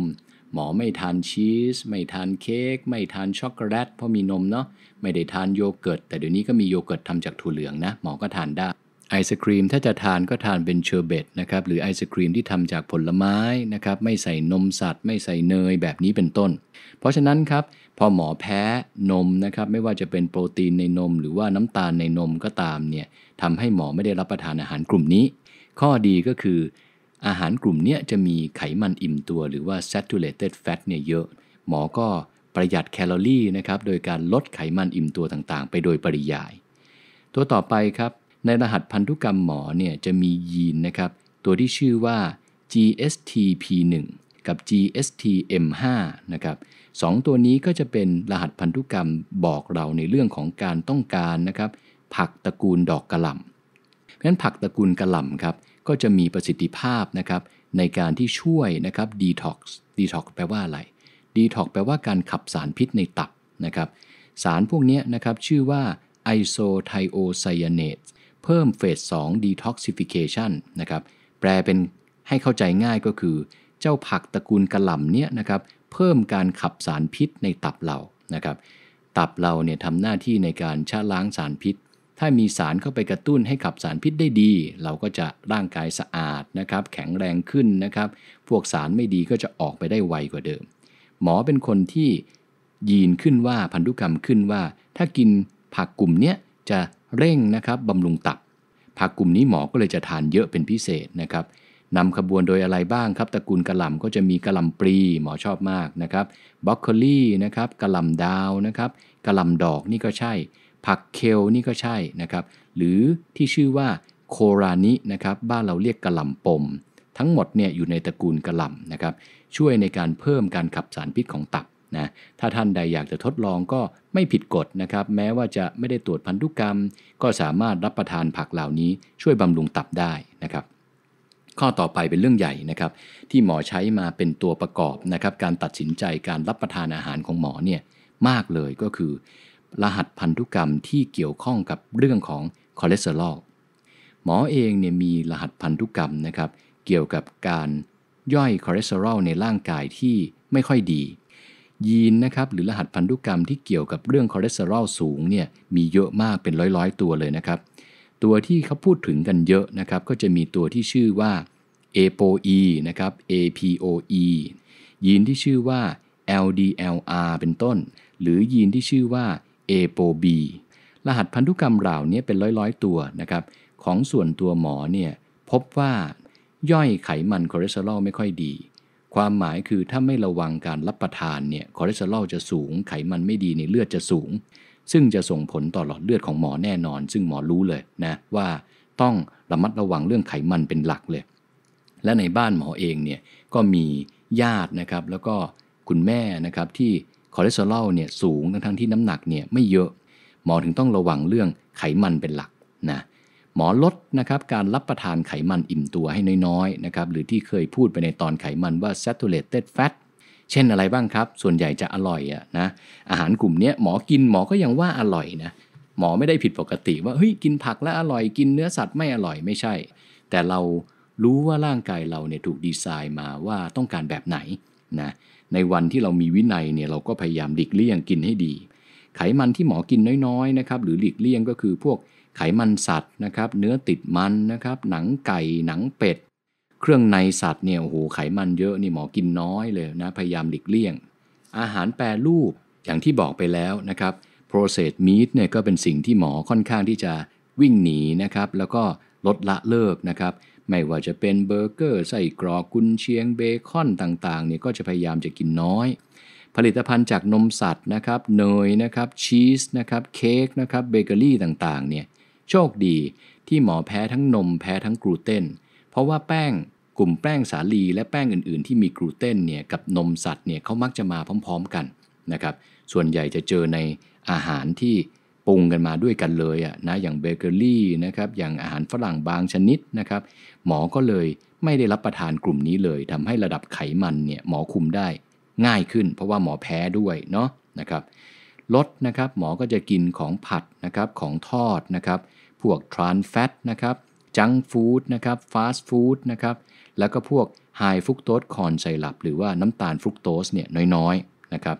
หมอไม่ทานชีสไม่ทานเค้ก ไม่ทานช็อกโกแลตเพราะมีนมเนาะไม่ได้ทานโยเกิร์ตแต่เดี๋ยวนี้ก็มีโยเกิร์ตทำจากถั่วเหลืองนะ หมอก็ทานได้ไอศครีมถ้าจะทานก็ทานเป็นเชอร์เบตนะครับหรือไอศครีมที่ทำจากผลไม้นะครับไม่ใส่นมสัตว์ ไม่ใส่เนยแบบนี้เป็นต้น เพราะฉะนั้นครับพอหมอแพ้นมนะครับไม่ว่าจะเป็นโปรตีนในนม หรือว่าน้ำตาลในนมก็ตามเนี่ยทำให้หมอไม่ได้รับประทานอาหารกลุ่มนี้ ข้อดีก็คืออาหารกลุ่มนี้จะมีไขมันอิ่มตัวหรือว่า saturated fat เนี่ยเยอะ หมอก็ประหยัดแคลอรี่นะครับโดยการลดไขมันอิ่มตัวต่างๆ ไปโดยปริยาย ตัวต่อไปครับ ในรหัสพันธุกรรมหมอเนี่ยจะมียีนนะครับ ตัวที่ชื่อว่า GSTP1 กับ GSTM5 นะครับสองตัวนี้ก็จะเป็นรหัสพันธุกรรมบอกเราในเรื่องของการต้องการนะครับผักตระกูลดอกกระหล่ำเพราะฉะนั้นผักตระกูลกระหล่ำครับก็จะมีประสิทธิภาพนะครับในการที่ช่วยนะครับดีท็อกซ์ดีท็อกซ์แปลว่าอะไร ดีท็อกซ์แปลว่าการขับสารพิษในตับนะครับ สารพวกนี้นะครับชื่อว่าไอโซไทโอไซยาเนตเพิ่มเฟส2ีท็อกซิฟิเคชันนะครับแปลเป็นให้เข้าใจง่ายก็คือ เจ้าผักตระกูลกระหล่ำเนี่ยนะครับเพิ่มการขับสารพิษในตับเรานะครับตับเราเนี่ยทำหน้าที่ในการชะล้างสารพิษถ้ามีสารเข้าไปกระตุ้นให้ขับสารพิษได้ดี เราก็จะร่างกายสะอาดนะครับแข็งแรงขึ้นนะครับพวกสารไม่ดีก็จะออกไปได้ไวกว่าเดิม หมอเป็นคนที่ยีนขึ้นว่าพันธุกรรมขึ้นว่า ถ้ากินผักกลุ่มนี้จะเร่งนะครับบำรุงตับผักกลุ่มนี้หมอก็เลยจะทานเยอะเป็นพิเศษนะครับนำขบวนโดยอะไรบ้างครับตระกูลกระหล่ำก็จะมีกระหล่ำปลีหมอชอบมากนะครับบ็อกโคลี่นะครับกระหล่ำดาวนะครับกระหล่ำดอกนี่ก็ใช่ผักเคลนี่ก็ใช่นะครับหรือที่ชื่อว่าโครานินะครับ บ้านเราเรียกกระหล่ำปม ทั้งหมดเนี่ยอยู่ในตระกูลกระหล่ำนะครับช่วยในการเพิ่มการขับสารพิษของตับนะถ้าท่านใดอยากจะทดลองก็ไม่ผิดกฎนะครับแม้ว่าจะไม่ได้ตรวจพันธุกรรม ก็สามารถรับประทานผักเหล่านี้ ช่วยบำรุงตับได้นะครับ ข้อต่อไปเป็นเรื่องใหญ่นะครับ ที่หมอใช้มาเป็นตัวประกอบนะครับการตัดสินใจการรับประทานอาหารของหมอเนี่ยมากเลยก็คือรหัสพันธุกรรมที่เกี่ยวข้องกับเรื่องของคอเลสเตอรอลหมอเองเนี่ยมีรหัสพันธุกรรมนะครับเกี่ยวกับการย่อยคอเลสเตอรอลในร่างกายที่ไม่ค่อยดียีนนะครับหรือรหัสพันธุกรรมที่เกี่ยวกับเรื่องคอเลสเตอรอลสูงเนี่ยมีเยอะมากเป็นร้อยๆตัวเลยนะครับตัวที่เขาพูดถึงกันเยอะนะครับก็จะมีตัวที่ชื่อว่า ApoE นะครับ APOE ยีนที่ชื่อว่า LDLR เป็นต้น หรือยีนที่ชื่อว่า A โป B รหัสพันธุกรรมเหล่านี้เป็นร้อย ๆ ตัวนะครับของส่วนตัวหมอเนี่ยพบว่าย่อยไขมันคอเลสเตอรอลไม่ค่อยดี ความหมายคือถ้าไม่ระวังการรับประทานเนี่ยคอเลสเตอรอลจะสูงไขมันไม่ดีในเลือดจะสูง ซึ่งจะส่งผลต่อหลอดเลือดของหมอแน่นอน ซึ่งหมอรู้เลยนะว่าต้องระมัดระวังเรื่องไขมันเป็นหลักเลย และในบ้านหมอเองเนี่ยก็มีญาตินะครับแล้วก็คุณแม่นะครับที่คอเลสเตอรอลเนี่ยสูงทั้งทั้งที่น้ำหนักเนี่ยไม่เยอะ หมอถึงต้องระวังเรื่องไขมันเป็นหลักนะหมอลดนะครับ การรับประทานไขมันอิ่มตัวให้น้อยๆนะครับหรือที่เคยพูดไปในตอนไขมันว่า saturated fat เช่นอะไรบ้างครับ ส่วนใหญ่จะอร่อยอะนะอาหารกลุ่มนี้หมอกินหมอก็ยังว่าอร่อยนะ หมอไม่ได้ผิดปกติว่าเฮ้ยกินผักแล้วอร่อยกินเนื้อสัตว์ไม่อร่อยไม่ใช่ แต่เรารู้ว่าร่างกายเราเนี่ยถูกดีไซน์มาว่าต้องการแบบไหนนะในวันที่เรามีวินัยเนี่ยเราก็พยายามหลีกเลี่ยงกินให้ดี ไขมันที่หมอกินน้อยๆนะครับหรือหลีกเลี่ยงก็คือพวกไขมันสัตว์นะครับ เนื้อติดมันนะครับ หนังไก่หนังเป็ดเครื่องในสัตว์เนี่ยโอ้โหไขมันเยอะนี่หมอกินน้อยเลยนะ พยายามหลีกเลี่ยง อาหารแปรรูปอย่างที่บอกไปแล้วนะครับ processed meat เนี่ยก็เป็นสิ่งที่หมอค่อนข้างที่จะวิ่งหนีนะครับ แล้วก็ลดละเลิกนะครับไม่ว่าจะเป็นเบอร์เกอร์ไส้กรอกกุนเชียงเบคอนต่างๆเนี่ยก็จะพยายามจะกินน้อย ผลิตภัณฑ์จากนมสัตว์นะครับเนยนะครับชีสนะครับเค้กนะครับเบเกอรี่ต่างๆเนี่ยโชคดีที่หมอแพ้ทั้งนมแพ้ทั้งกลูเตนเพราะว่าแป้งกลุ่มแป้งสาลีและแป้งอื่นๆ ที่มีกลูเตนเนี่ยกับนมสัตว์เนี่ยเขามักจะมาพร้อม ๆกันนะครับส่วนใหญ่จะเจอในอาหารที่ปรุงกันมาด้วยกันเลยอ่ะนะอย่างเบเกอรี่นะครับ อย่างอาหารฝรั่งบางชนิดนะครับ หมอก็เลยไม่ได้รับประทานกลุ่มนี้เลย ทำให้ระดับไขมันเนี่ยหมอคุมได้ง่ายขึ้น เพราะว่าหมอแพ้ด้วยเนาะนะครับ ลดนะครับหมอก็จะกินของผัดนะครับของทอดนะครับ พวกทรานแฟตนะครับจังฟู้ดนะครับฟาสต์ฟู้ดนะครับแล้วก็พวกไฮฟุกโตสคอนไซรัปหรือว่าน้ำตาลฟุกโตสเนี่ยน้อยๆนะครับ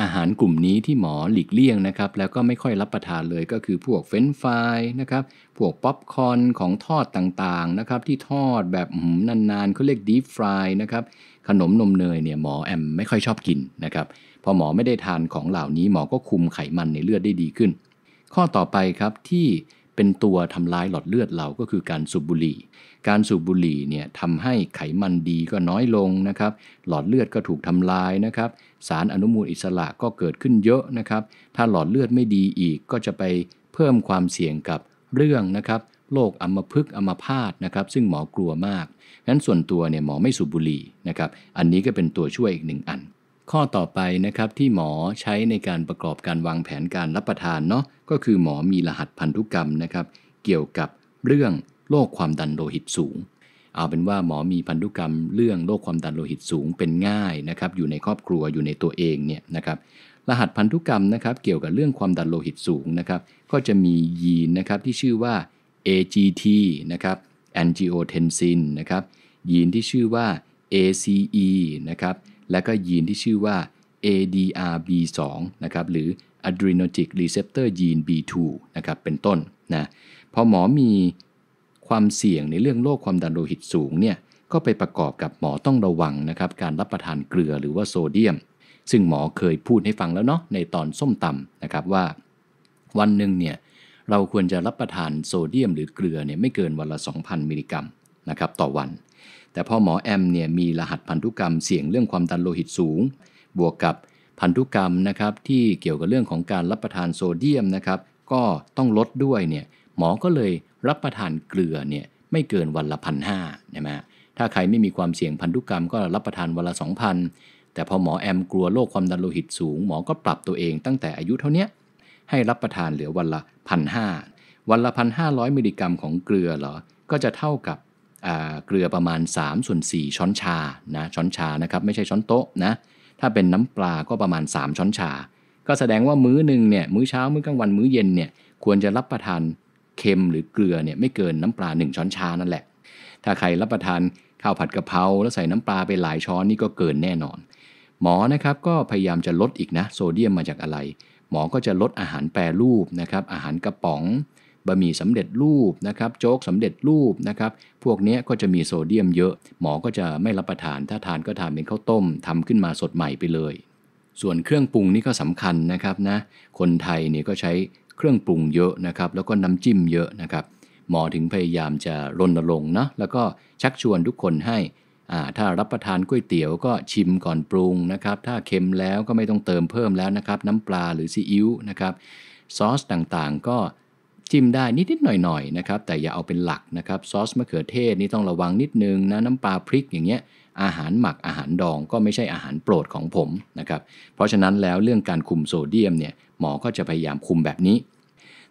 อาหารกลุ่มนี้ที่หมอหลีกเลี่ยงนะครับแล้วก็ไม่ค่อยรับประทานเลยก็คือพวกเฟรนฟรายนะครับพวกป๊อปคอนของทอดต่างๆนะครับที่ทอดแบบนานๆเขาเรียกดีฟฟรายนะครับขนมนมเนยเนี่ยหมอแอมไม่ค่อยชอบกินนะครับ พอหมอไม่ได้ทานของเหล่านี้หมอก็คุมไขมันในเลือดได้ดีขึ้น ข้อต่อไปครับที่เป็นตัวทำลายหลอดเลือดเราก็คือการสูบบุหรี่ การสูบบุหรี่เนี่ยทำให้ไขมันดีก็น้อยลงนะครับ หลอดเลือดก็ถูกทำลายนะครับ สารอนุมูลอิสระก็เกิดขึ้นเยอะนะครับ ถ้าหลอดเลือดไม่ดีอีกก็จะไปเพิ่มความเสี่ยงกับเรื่องนะครับ โรคอัมพฤกษ์อัมพาตนะครับ ซึ่งหมอกลัวมาก งั้นส่วนตัวเนี่ยหมอไม่สูบบุหรี่นะครับ อันนี้ก็เป็นตัวช่วยอีกหนึ่งอันข้อต่อไปนะครับที่หมอใช้ในการประกอบการวางแผนการรับประทานเนาะก็คือหมอมีรหัสพันธุกรรมนะครับ เกี่ยวกับเรื่องโรคความดันโลหิตสูง เอาเป็นว่าหมอมีพันธุกรรมเรื่องโรคความดันโลหิตสูงเป็นง่ายนะครับ อยู่ในครอบครัวอยู่ในตัวเองเนี่ยนะครับ รหัสพันธุกรรมนะครับ เกี่ยวกับเรื่องความดันโลหิตสูงนะครับ ก็จะมียีนนะครับที่ชื่อว่า AGT นะครับ angiotensin นะครับยีนที่ชื่อว่า ACE นะครับและก็ยีนที่ชื่อว่า ADRB2 นะครับ หรือ Adrenergic Receptor Gene B2 นะครับ เป็นต้นนะ พอหมอมีความเสี่ยงในเรื่องโรคความดันโลหิตสูงเนี่ย ก็ไปประกอบกับหมอต้องระวังนะครับ การรับประทานเกลือหรือว่าโซเดียม ซึ่งหมอเคยพูดให้ฟังแล้วเนาะ ในตอนส้มตำนะครับว่า วันหนึ่งเนี่ย เราควรจะรับประทานโซเดียมหรือเกลือเนี่ยไม่เกินวันละ 2,000 มิลลิกรัมนะครับต่อวันแต่พ่อหมอแอมเนี่ยมีรหัสพันธุกรรมเสี่ยงเรื่องความดันโลหิตสูง บวกกับพันธุกรรมนะครับที่เกี่ยวกับเรื่องของการรับประทานโซเดียมนะครับก็ต้องลดด้วยเนี่ยหมอก็เลยรับประทานเกลือเนี่ยไม่เกินวันละพันห้าใช่ไหมถ้าใครไม่มีความเสี่ยงพันธุกรรมก็รับประทานวันละ2,000แต่พอหมอแอมกลัวโรคความดันโลหิตสูงหมอก็ปรับตัวเองตั้งแต่อายุเท่านี้ให้รับประทานเหลือวันละพันห้าวันละพันห้าร้อยมิลลิกรัมของเกลือเหรอก็จะเท่ากับเกลือประมาณ3ส่วน4ช้อนชานะช้อนชานะครับไม่ใช่ช้อนโต๊ะนะถ้าเป็นน้ำปลาก็ประมาณ 3 ช้อนชา ก็แสดงว่ามื้อหนึ่งเนี่ยมื้อเช้ามื้อกลางวันมื้อเย็นเนี่ยควรจะรับประทานเค็มหรือเกลือเนี่ยไม่เกินน้ำปลา1 ช้อนชานั่นแหละ ถ้าใครรับประทานข้าวผัดกะเพราแล้วใส่น้ำปลาไปหลายช้อนนี่ก็เกินแน่นอน หมอนะครับก็พยายามจะลดอีกนะ โซเดียมมาจากอะไร หมอก็จะลดอาหารแปรรูปนะครับอาหารกระป๋องบะหมี่สำเร็จรูปนะครับ โจ๊กสำเร็จรูปนะครับ พวกนี้ก็จะมีโซเดียมเยอะ หมอก็จะไม่รับประทาน ถ้าทานก็ทานเป็นข้าวต้ม ทำขึ้นมาสดใหม่ไปเลย ส่วนเครื่องปรุงนี่ ก็สำคัญนะครับนะ คนไทยเนี่ยก็ใช้เครื่องปรุงเยอะนะครับ แล้วก็น้ำจิ้มเยอะนะครับ หมอถึงพยายามจะรณรงค์นะแล้วก็ชักชวนทุกคนให้ ถ้ารับประทานก๋วยเตี๋ยวก็ชิมก่อนปรุงนะครับ ถ้าเค็มแล้วก็ไม่ต้องเติมเพิ่มแล้วนะครับ น้ำปลาหรือซีอิ๊วนะครับ ซอสต่างๆก็จิ้มได้นิด ๆ หน่อย ๆ นะครับแต่อย่าเอาเป็นหลักนะครับ ซอสมะเขือเทศ นี่ต้องระวังนิดนึง นะน้ำปลาพริกอย่างเงี้ยอาหารหมักอาหารดองก็ไม่ใช่อาหารโปรดของผมนะครับเพราะฉะนั้นแล้วเรื่องการคุมโซเดียมเนี่ยหมอก็จะพยายามคุมแบบนี้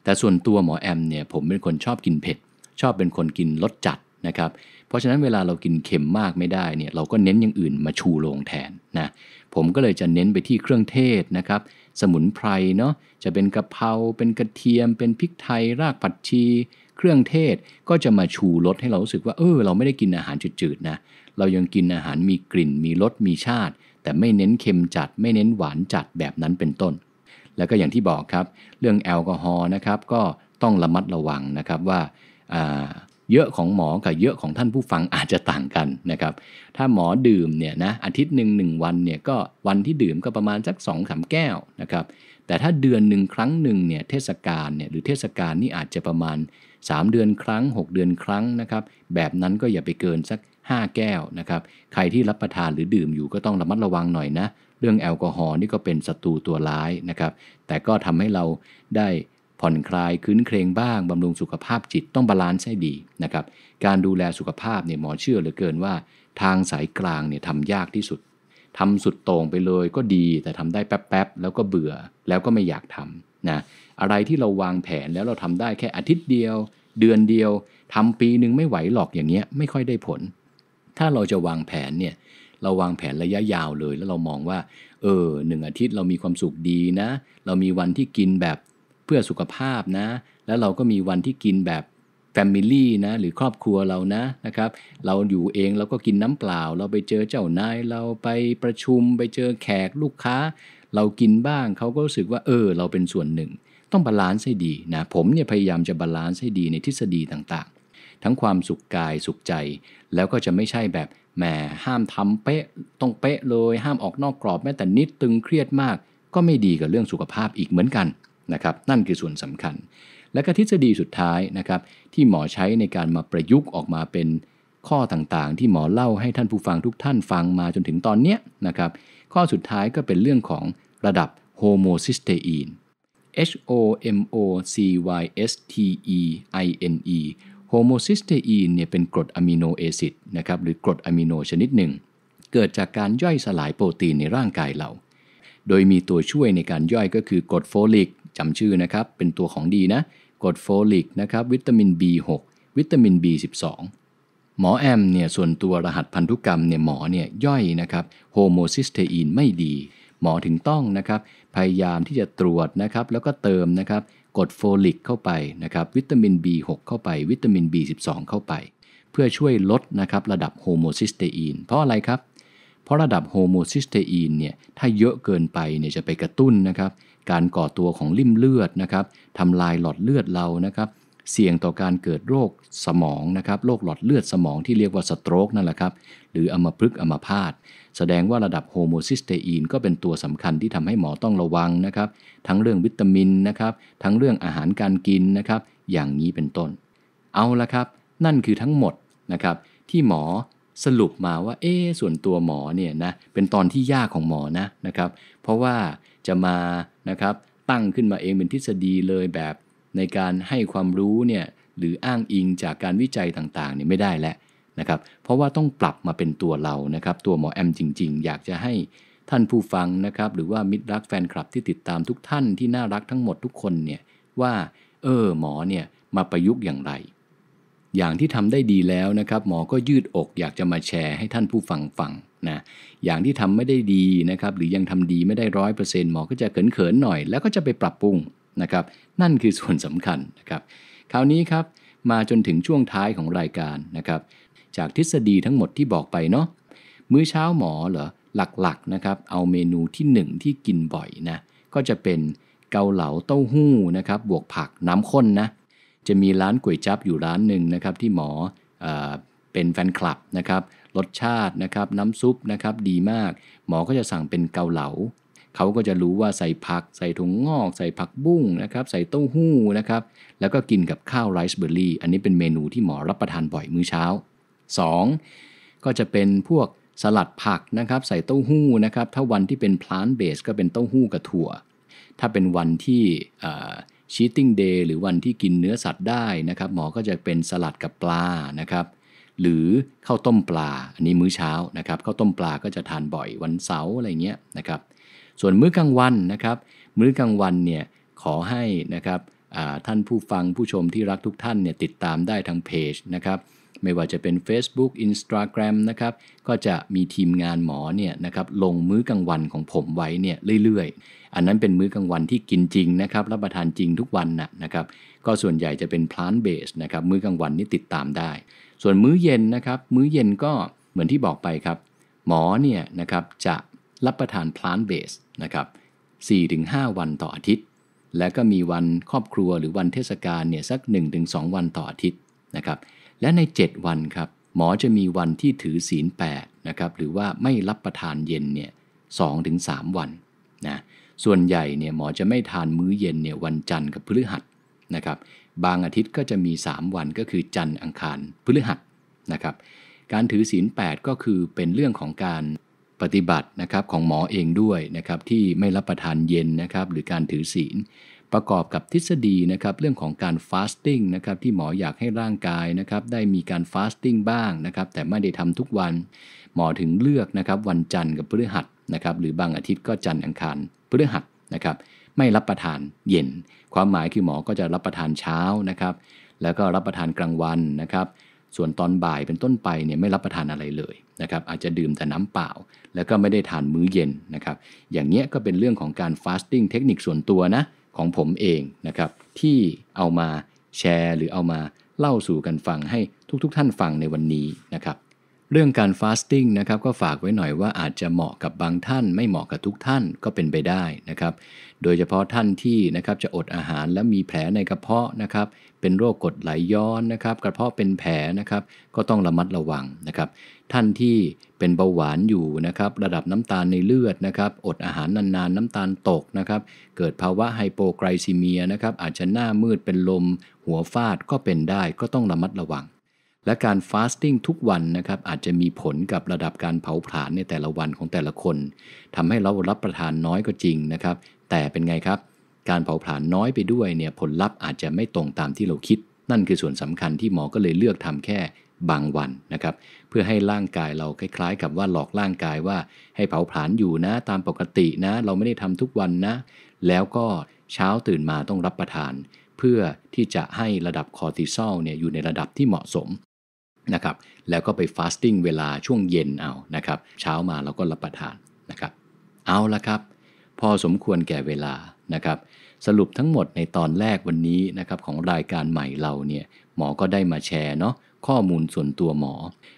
แต่ส่วนตัวหมอแอมเนี่ยผมเป็นคนชอบกินเผ็ด ชอบเป็นคนกินรสจัดนะครับเพราะฉะนั้นเวลาเรากินเค็มมากไม่ได้เนี่ยเราก็เน้นอย่างอื่นมาชูลงแทนนะผมก็เลยจะเน้นไปที่เครื่องเทศนะครับสมุนไพรเนาะจะเป็นกะเพราเป็นกระเทียมเป็นพริกไทย รากผักชี เครื่องเทศก็จะมาชูรสให้เรารู้สึกว่าเออเราไม่ได้กินอาหารจืดๆนะเรายังกินอาหารมีกลิ่นมีรสมีชาติ แต่ไม่เน้นเค็มจัดไม่เน้นหวานจัดแบบนั้นเป็นต้น แล้วก็อย่างที่บอกครับ เรื่องแอลกอฮอล์นะครับก็ต้องระมัดระวังนะครับว่าเยอะของหมอกับเยอะของท่านผู้ฟังอาจจะต่างกันนะครับถ้าหมอดื่มเนี่ยนะอาทิตย์หนึ่งหนึ่งวันเนี่ยก็วันที่ดื่มก็ประมาณสักสองสาแก้วนะครับแต่ถ้าเดือนหนึ่งครั้งหนึ่งเนี่ยเทศกาลเนี่ยหรือเทศกาลนี่อาจจะประมาณ 3 เดือนครั้ง 6 เดือนครั้งนะครับ แบบนั้นก็อย่าไปเกินสัก 5 แก้วนะครับใครที่รับประทานหรือดื่มอยู่ก็ต้องระมัดระวังหน่อยนะ เรื่องแอลกอฮอล์นี่ก็เป็นศัตรูตัวร้ายนะครับแต่ก็ทำให้เราได้ผ่อนคลายคืนเครงบ้างบำรุงสุขภาพจิตต้องบาลานซ์ให้ดีนะครับการดูแลสุขภาพเนี่ยหมอเชื่อเหลือเกินว่า ทางสายกลางเนี่ยทำยากที่สุดทำสุดตรงไปเลยก็ดีแต่ทำได้แป๊บๆแล้วก็เบื่อแล้วก็ไม่อยากทำนะอะไรที่เราวางแผนแล้วเราทำได้แค่อาทิตย์เดียว เดือนเดียวทำปีหนึ่งไม่ไหวหรอกอย่างเงี้ยไม่ค่อยได้ผล ถ้าเราจะวางแผนเนี่ยเราวางแผนระยะยาวเลยแล้วเรามองว่าเออหนึ่งอาทิตย์เรามีความสุขดีนะ เรามีวันที่กินแบบเพื่อสุขภาพนะ แล้วเราก็มีวันที่กินแบบแฟมิลี่นะ หรือครอบครัวเรานะ นะครับ เราอยู่เองเราก็กินน้ำเปล่า เราไปเจอเจ้านาย เราไปประชุมไปเจอแขกลูกค้า เรากินบ้างเขาก็รู้สึกว่า เออ เราเป็นส่วนหนึ่ง ต้องบาลานซ์ให้ดีนะ ผมเนี่ย พยายามจะบาลานซ์ให้ดีในทฤษฎีต่าง ๆ ทั้งความสุขกายสุขใจ แล้วก็จะไม่ใช่แบบแหมห้ามทำเป๊ะ ต้องเป๊ะ เลย ห้ามออกนอกกรอบแม้แต่นิด ตึงเครียดมาก ก็ไม่ดีกับเรื่องสุขภาพอีกเหมือนกันนะครับนั่นคือส่วนสำคัญ และก็ทฤษฎีสุดท้ายนะครับที่หมอใช้ในการมาประยุกต์ออกมาเป็นข้อต่างๆที่หมอเล่าให้ท่านผู้ฟังทุกท่านฟังมาจนถึงตอนเนี้ยนะครับข้อสุดท้ายก็เป็นเรื่องของระดับโฮโมซิสเตอีน H O M O C Y S T E I N E โฮโมซิสเตอีนเนี่ยเป็นกรดอะมิโนแอซิดนะครับหรือกรดอะมิโนชนิดหนึ่ง เกิดจากการย่อยสลายโปรตีนในร่างกายเรา โดยมีตัวช่วยในการย่อยก็คือกรดโฟลิกจำชื่อนะครับ เป็นตัวของดีนะกรดโฟลิกนะครับ วิตามิน B6 วิตามิน B12 หมอแอมเนี่ย ส่วนตัวรหัสพันธุกรรมเนี่ย หมอเนี่ยย่อยนะครับ โฮโมซิสเตอีนไม่ดี หมอถึงต้องนะครับ พยายามที่จะตรวจนะครับ แล้วก็เติมนะครับกรดโฟลิกเข้าไปนะครับ วิตามิน B6 เข้าไป วิตามิน B12 เข้าไป เพื่อช่วยลดนะครับระดับโฮโมซิสเตอีน เพราะอะไรครับ เพราะระดับโฮโมซิสเตอีนเนี่ย ถ้าเยอะเกินไปเนี่ยจะไปกระตุ้นนะครับการก่อตัวของลิ่มเลือดนะครับทำลายหลอดเลือดเรานะครับ เสี่ยงต่อการเกิดโรคสมองนะครับโรคหลอดเลือดสมองที่เรียกว่าสโตรกนั่นแหละครับหรืออมัพฤกษ์อมัพาตแสดงว่าระดับโฮโมซิสเตอีนก็เป็นตัวสำคัญที่ทำให้หมอต้องระวังนะครับ ทั้งเรื่องวิตามินนะครับ ทั้งเรื่องอาหารการกินนะครับ อย่างนี้เป็นต้น เอาละครับ นั่นคือทั้งหมดนะครับ ที่หมอสรุปมาว่าเอ๊ส่วนตัวหมอเนี่ยนะเป็นตอนที่ยากของหมอนะนะครับ เพราะว่าจะมานะครับตั้งขึ้นมาเองเป็นทฤษฎีเลยแบบในการให้ความรู้เนี่ยหรืออ้างอิงจากการวิจัยต่างๆเนี่ยไม่ได้แล้วนะครับเพราะว่าต้องปรับมาเป็นตัวเรานะครับตัวหมอแอมจริง ๆ อยากจะให้ท่านผู้ฟังนะครับหรือว่ามิตรรักแฟนคลับที่ติดตามทุกท่าน ที่น่ารักทั้งหมดทุกคนเนี่ยว่าเออหมอเนี่ยมาประยุกต์อย่างไรอย่างที่ทำได้ดีแล้วนะครับ หมอก็ยืดอกอยากจะมาแชร์ให้ท่านผู้ฟังฟังนะ อย่างที่ทำไม่ได้ดีนะครับ หรือยังทำดีไม่ได้ร้อยเปอร์เซ็นต์หมอก็จะเขินๆหน่อย แล้วก็จะไปปรับปรุงนะครับ นั่นคือส่วนสำคัญนะครับ คราวนี้ครับมาจนถึงช่วงท้ายของรายการนะครับ จากทฤษฎีทั้งหมดที่บอกไปเนาะ มื้อเช้าหมอเหรอหลักๆนะครับ เอาเมนูที่ 1 ที่กินบ่อยนะ ก็จะเป็นเกาเหลาเต้าหู้นะครับ บวกผักน้ำข้นนะจะมีร้านก๋วยจั๊บอยู่ร้านหนึ่งนะครับที่หมอเอเป็นแฟนคลับนะครับรสชาตินะครับ น้ำซุปนะครับ ดีมาก หมอก็จะสั่งเป็นเกาเหลาเขาก็จะรู้ว่าใส่ผัก ใส่ถุงงอก ใส่ผักบุ้งนะครับ ใส่เต้าหู้นะครับ แล้วก็กินกับข้าวไรซ์เบอร์รี่อันนี้เป็นเมนูที่หมอรับประทานบ่อยมื้อเช้า 2. ก็จะเป็นพวกสลัดผักนะครับ ใส่เต้าหู้นะครับ ถ้าวันที่เป็นพลานเบสก็เป็นเต้าหู้กับถั่ว ถ้าเป็นวันที่ชีตติ้งเดย์หรือวันที่กินเนื้อสัตว์ได้นะครับหมอก็จะเป็นสลัดกับปลานะครับ หรือข้าวต้มปลา อันนี้มื้อเช้านะครับข้าวต้มปลาก็จะทานบ่อยวันเสาร์อะไรเงี้ยนะครับ ส่วนมื้อกลางวันนะครับ มื้อกลางวันเนี่ยขอให้นะครับท่านผู้ฟังผู้ชมที่รักทุกท่านเนี่ยติดตามได้ทางเพจนะครับไม่ว่าจะเป็น Facebook Instagram นะครับ ก็จะมีทีมงานหมอเนี่ยนะครับลงมื้อกลางวันของผมไว้เนี่ยเรื่อยๆ อันนั้นเป็นมื้อกลางวันที่กินจริงนะครับ รับประทานจริงทุกวันนะนะครับ ก็ส่วนใหญ่จะเป็นพลานเบสนะครับมื้อกลางวันนี่ติดตามได้ ส่วนมื้อเย็นนะครับ มื้อเย็นก็เหมือนที่บอกไปครับ หมอเนี่ยนะครับจะรับประทานพลานเบสนะครับ4-5 วันต่ออาทิตย์ และก็มีวันครอบครัวหรือวันเทศกาลเนี่ยสัก 1-2 วันต่ออาทิตย์นะครับและใน 7 วันครับหมอจะมีวันที่ถือศีลแปนะครับหรือว่าไม่รับประทานเย็นเนี่ยสองถึงสามวันนะส่วนใหญ่เนี่ยหมอจะไม่ทานมื้อเย็นเนี่ยวันจันทร์กับพฤหัสนะครับบางอาทิตย์ก็จะมี 3 วันก็คือจันทร์อังคารพฤหัสนะครับการถือศีล8ก็คือเป็นเรื่องของการปฏิบัตินะครับของหมอเองด้วยนะครับที่ไม่รับประทานเย็นนะครับหรือการถือศีลประกอบกับทฤษฎีนะครับเรื่องของการฟาสติ้งนะครับที่หมออยากให้ร่างกายนะครับได้มีการฟาสติ้งบ้างนะครับ แต่ไม่ได้ทำทุกวัน หมอถึงเลือกนะครับวันจันทร์กับพฤหัสนะครับ หรือบางอาทิตย์ก็จันทร์อังคารพฤหัสนะครับ ไม่รับประทานเย็นความหมายคือหมอก็จะรับประทานเช้านะครับ แล้วก็รับประทานกลางวันนะครับ ส่วนตอนบ่ายเป็นต้นไปเนี่ยไม่รับประทานอะไรเลยนะครับ อาจจะดื่มแต่น้ำเปล่า แล้วก็ไม่ได้ทานมื้อเย็นนะครับ อย่างเงี้ยก็เป็นเรื่องของการฟาสติ้งเทคนิคส่วนตัวนะของผมเองนะครับ ที่เอามาแชร์หรือเอามาเล่าสู่กันฟังให้ทุกๆทท่านฟังในวันนี้นะครับ เรื่องการฟาสติ้งนะครับก็ฝากไว้หน่อยว่าอาจจะเหมาะกับบางท่านไม่เหมาะกับทุกท่านก็เป็นไปได้นะครับโดยเฉพาะท่านที่นะครับจะอดอาหารและมีแผลในกระเพาะนะครับเป็นโรคกรดไหลย้อนนะครับ กระเพาะเป็นแผลนะครับก็ต้องระมัดระวังนะครับ ท่านที่เป็นเบาหวานอยู่นะครับ ระดับน้ำตาลในเลือดนะครับ อดอาหารนานๆน้ำตาลตกนะครับ เกิดภาวะไฮโปไกลซีเมียนะครับ อาจจะหน้ามืดเป็นลม หัวฟาดก็เป็นได้ก็ต้องระมัดระวัง และการฟาสติ้งทุกวันนะครับ อาจจะมีผลกับระดับการเผาผลาญในแต่ละวันของแต่ละคน ทำให้เรารับประทานน้อยก็จริงนะครับแต่เป็นไงครับการเผาผลาญน้อยไปด้วยเนี่ยผลลัพธ์อาจจะไม่ตรงตามที่เราคิด นั่นคือส่วนสำคัญที่หมอก็เลยเลือกทำแค่บางวันนะครับ เพื่อให้ร่างกายเราคล้ายๆกับว่าหลอกร่างกายว่าให้เผาผลาญอยู่นะ ตามปกตินะ เราไม่ได้ทำทุกวันนะ แล้วก็เช้าตื่นมาต้องรับประทาน เพื่อที่จะให้ระดับคอร์ติซอลเนี่ยอยู่ในระดับที่เหมาะสมนะครับแล้วก็ไปฟาสติ้งเวลาช่วงเย็นเอานะครับ เช้ามาเราก็รับประทานนะครับ เอาละครับพอสมควรแก่เวลานะครับ สรุปทั้งหมดในตอนแรกวันนี้นะครับ ของรายการใหม่เราเนี่ย หมอก็ได้มาแชร์เนาะข้อมูลส่วนตัวหมอ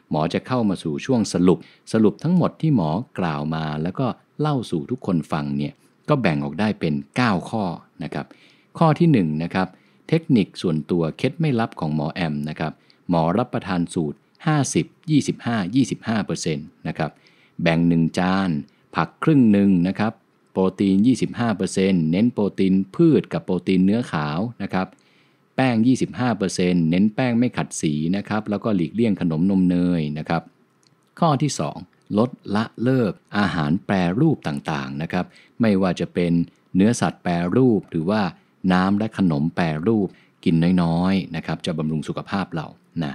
หมอจะเข้ามาสู่ช่วงสรุปสรุปทั้งหมดที่หมอกล่าวมาแล้วก็เล่าสู่ทุกคนฟังเนี่ยก็แบ่งออกได้เป็น 9 ข้อนะครับ ข้อที่1นนะครับ เทคนิคส่วนตัวเคล็ดไม่ลับของหมอแอมนะครับ หมอรับประทานสูตร 50 25 25%นะครับแบ่ง1จาน ผักครึ่งหนึ่งนะครับโปรตีน 25%เน้นโปรตีนพืชกับโปรตีนเนื้อขาวนะครับแป้ง 25%เน้นแป้งไม่ขัดสีนะครับแล้วก็หลีกเลี่ยงขนมนมเนยนะครับ ข้อที่ 2 ลดละเลิกอาหารแปรรูปต่างๆนะครับไม่ว่าจะเป็นเนื้อสัตว์แปรรูป หรือว่าน้ำและขนมแปรรูปกินน้อยๆนะครับจะบำรุงสุขภาพเรานะ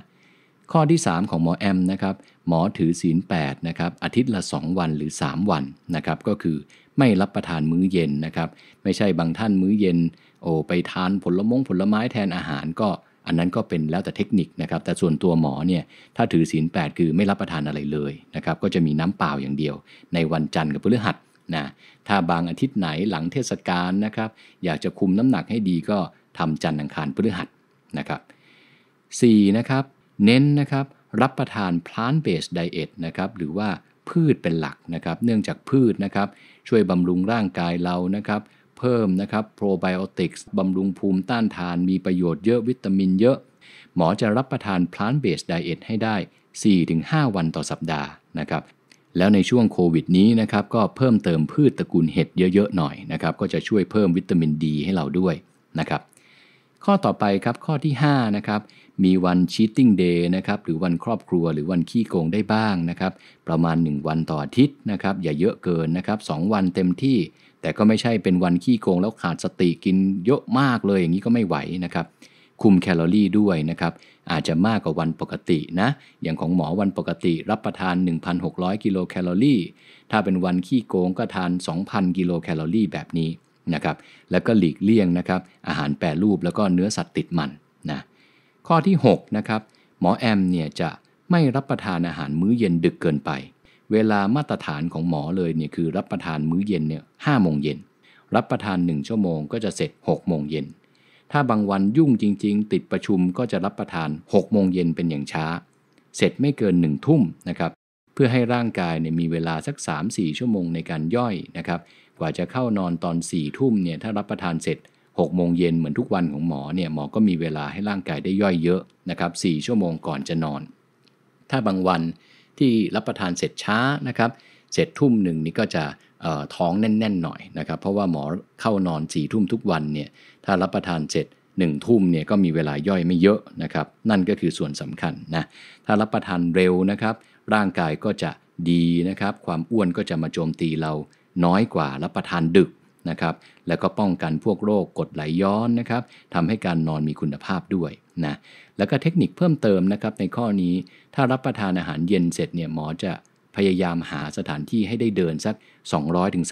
ข้อที่ 3 ของหมอแอมนะครับหมอถือศีล8นะครับอาทิตย์ละ 2 วันหรือ 3 วันนะครับก็คือไม่รับประทานมื้อเย็นนะครับ ไม่ใช่บางท่านมื้อเย็น โอ้ ไปทานผลมงผลไม้แทนอาหารก็อันนั้นก็เป็นแล้วแต่เทคนิคนะครับ แต่ส่วนตัวหมอเนี่ย ถ้าถือศีล8คือไม่รับประทานอะไรเลยนะครับ ก็จะมีน้ำเปล่าอย่างเดียวในวันจันทร์กับพฤหัสนะ ถ้าบางอาทิตย์ไหนหลังเทศกาลนะครับ อยากจะคุมน้ำหนักให้ดีก็ทำจันทร์อังคารพฤหัสนะครับ4นะครับ เน้นนะครับรับประทานพลานเบสไดเอทนะครับ หรือว่าพืชเป็นหลักนะครับ เนื่องจากพืชนะครับช่วยบำรุงร่างกายเรานะครับ เพิ่มนะครับโปรไบโอติกส์บำรุงภูมิต้านทานมีประโยชน์เยอะวิตามินเยอะ หมอจะรับประทานพลานเบสไดเอทให้ได้ 4-5 วันต่อสัปดาห์นะครับแล้วในช่วงโควิดนี้นะครับ ก็เพิ่มเติมพืชตระกูลเห็ดเยอะๆหน่อยนะครับก็จะช่วยเพิ่มวิตามินดีให้เราด้วยนะครับ ข้อต่อไปครับข้อที่ 5 นะครับมีวันชีตติ้งเดย์นะครับ หรือวันครอบครัว หรือวันขี้โกงได้บ้างนะครับ ประมาณ 1 วันต่ออาทิตย์นะครับ อย่าเยอะเกินนะครับสวันเต็มที่ แต่ก็ไม่ใช่เป็นวันขี้โกงแล้วขาดสติกินเยอะมากเลย อย่างนี้ก็ไม่ไหวนะครับ คุมแคลอรี่ด้วยนะครับ อาจจะมากกว่าวันปกตินะ อย่างของหมอวันปกติรับประทาน 1,600 กิโลแคลอรี่ ถ้าเป็นวันขี้โกง ก็ทาน2,000กิโลแคลอรี่แบบนี้นะครับ แล้วก็หลีกเลี่ยงนะครับ อาหารแปรรูปแล้วก็เนื้อสัตว์ติดมันนะข้อที่6นะครับหมอแอมเนี่ยจะไม่รับประทานอาหารมื้อเย็นดึกเกินไป เวลามาตรฐานของหมอเลยเนี่ยคือรับประทานมื้อเย็นเนี่ยห้าโมงเย็นรับประทาน 1 ชั่วโมงก็จะเสร็จ 6 โมงเย็น ถ้าบางวันยุ่งจริงๆ ติดประชุมก็จะรับประทาน6โมงเย็นเป็นอย่างช้า เสร็จไม่เกินหนึ่งทุ่มนะครับเพื่อให้ร่างกายเนี่ยมีเวลาสัก 3-4 ชั่วโมงในการย่อยนะครับกว่าจะเข้านอนตอน4ทุ่มเนี่ยถ้ารับประทานเสร็จ6โมงเย็นเหมือนทุกวันของหมอเนี่ยหมอก็มีเวลาให้ร่างกายได้ย่อยเยอะนะครับ4ชั่วโมงก่อนจะนอน ถ้าบางวันที่รับประทานเสร็จช้านะครับเสร็จทุ่มหนึ่งนี่ก็จะท้องแน่นๆหน่อยนะครับเพราะว่าหมอเข้านอนสี่ทุ่มทุกวันเนี่ยถ้ารับประทานเสร็จหนึ่งทุ่มเนี่ยก็มีเวลาย่อยไม่เยอะนะครับนั่นก็คือส่วนสำคัญนะถ้ารับประทานเร็วนะครับร่างกายก็จะดีนะครับความอ้วนก็จะมาโจมตีเราน้อยกว่ารับประทานดึกนะครับ แล้วก็ป้องกันพวกโรคกดไหลย้อนนะครับทำให้การนอนมีคุณภาพด้วยนะ แล้วก็เทคนิคเพิ่มเติมนะครับในข้อนี้ ถ้ารับประทานอาหารเย็นเสร็จเนี่ยหมอจะพยายามหาสถานที่ให้ได้เดินสัก 2 0 0 3 0 9ถึง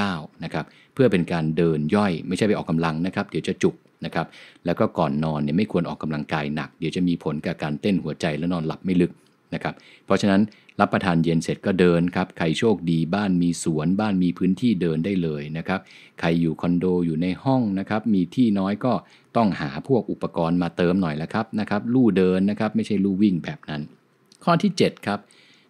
ก้าวนะครับ เพื่อเป็นการเดินย่อยไม่ใช่ไปออกกำลังนะครับ เดี๋ยวจะจุกนะครับ แล้วก็ก่อนนอนเนี่ยไม่ควรออกกำลังกายหนัก เดี๋ยวจะมีผลกับการเต้นหัวใจและนอนหลับไม่ลึกนะครับ เพราะฉะนั้นรับประทานเย็นเสร็จก็เดินครับใครโชคดีบ้านมีสวน บ้านมีพื้นที่เดินได้เลยนะครับใครอยู่คอนโดอยู่ในห้องนะครับมีที่น้อยก็ต้องหาพวกอุปกรณ์มาเติมหน่อยละครับนะครับ ลู่เดินนะครับ ไม่ใช่ลู่วิ่งแบบนั้น ข้อที่ 7 ครับ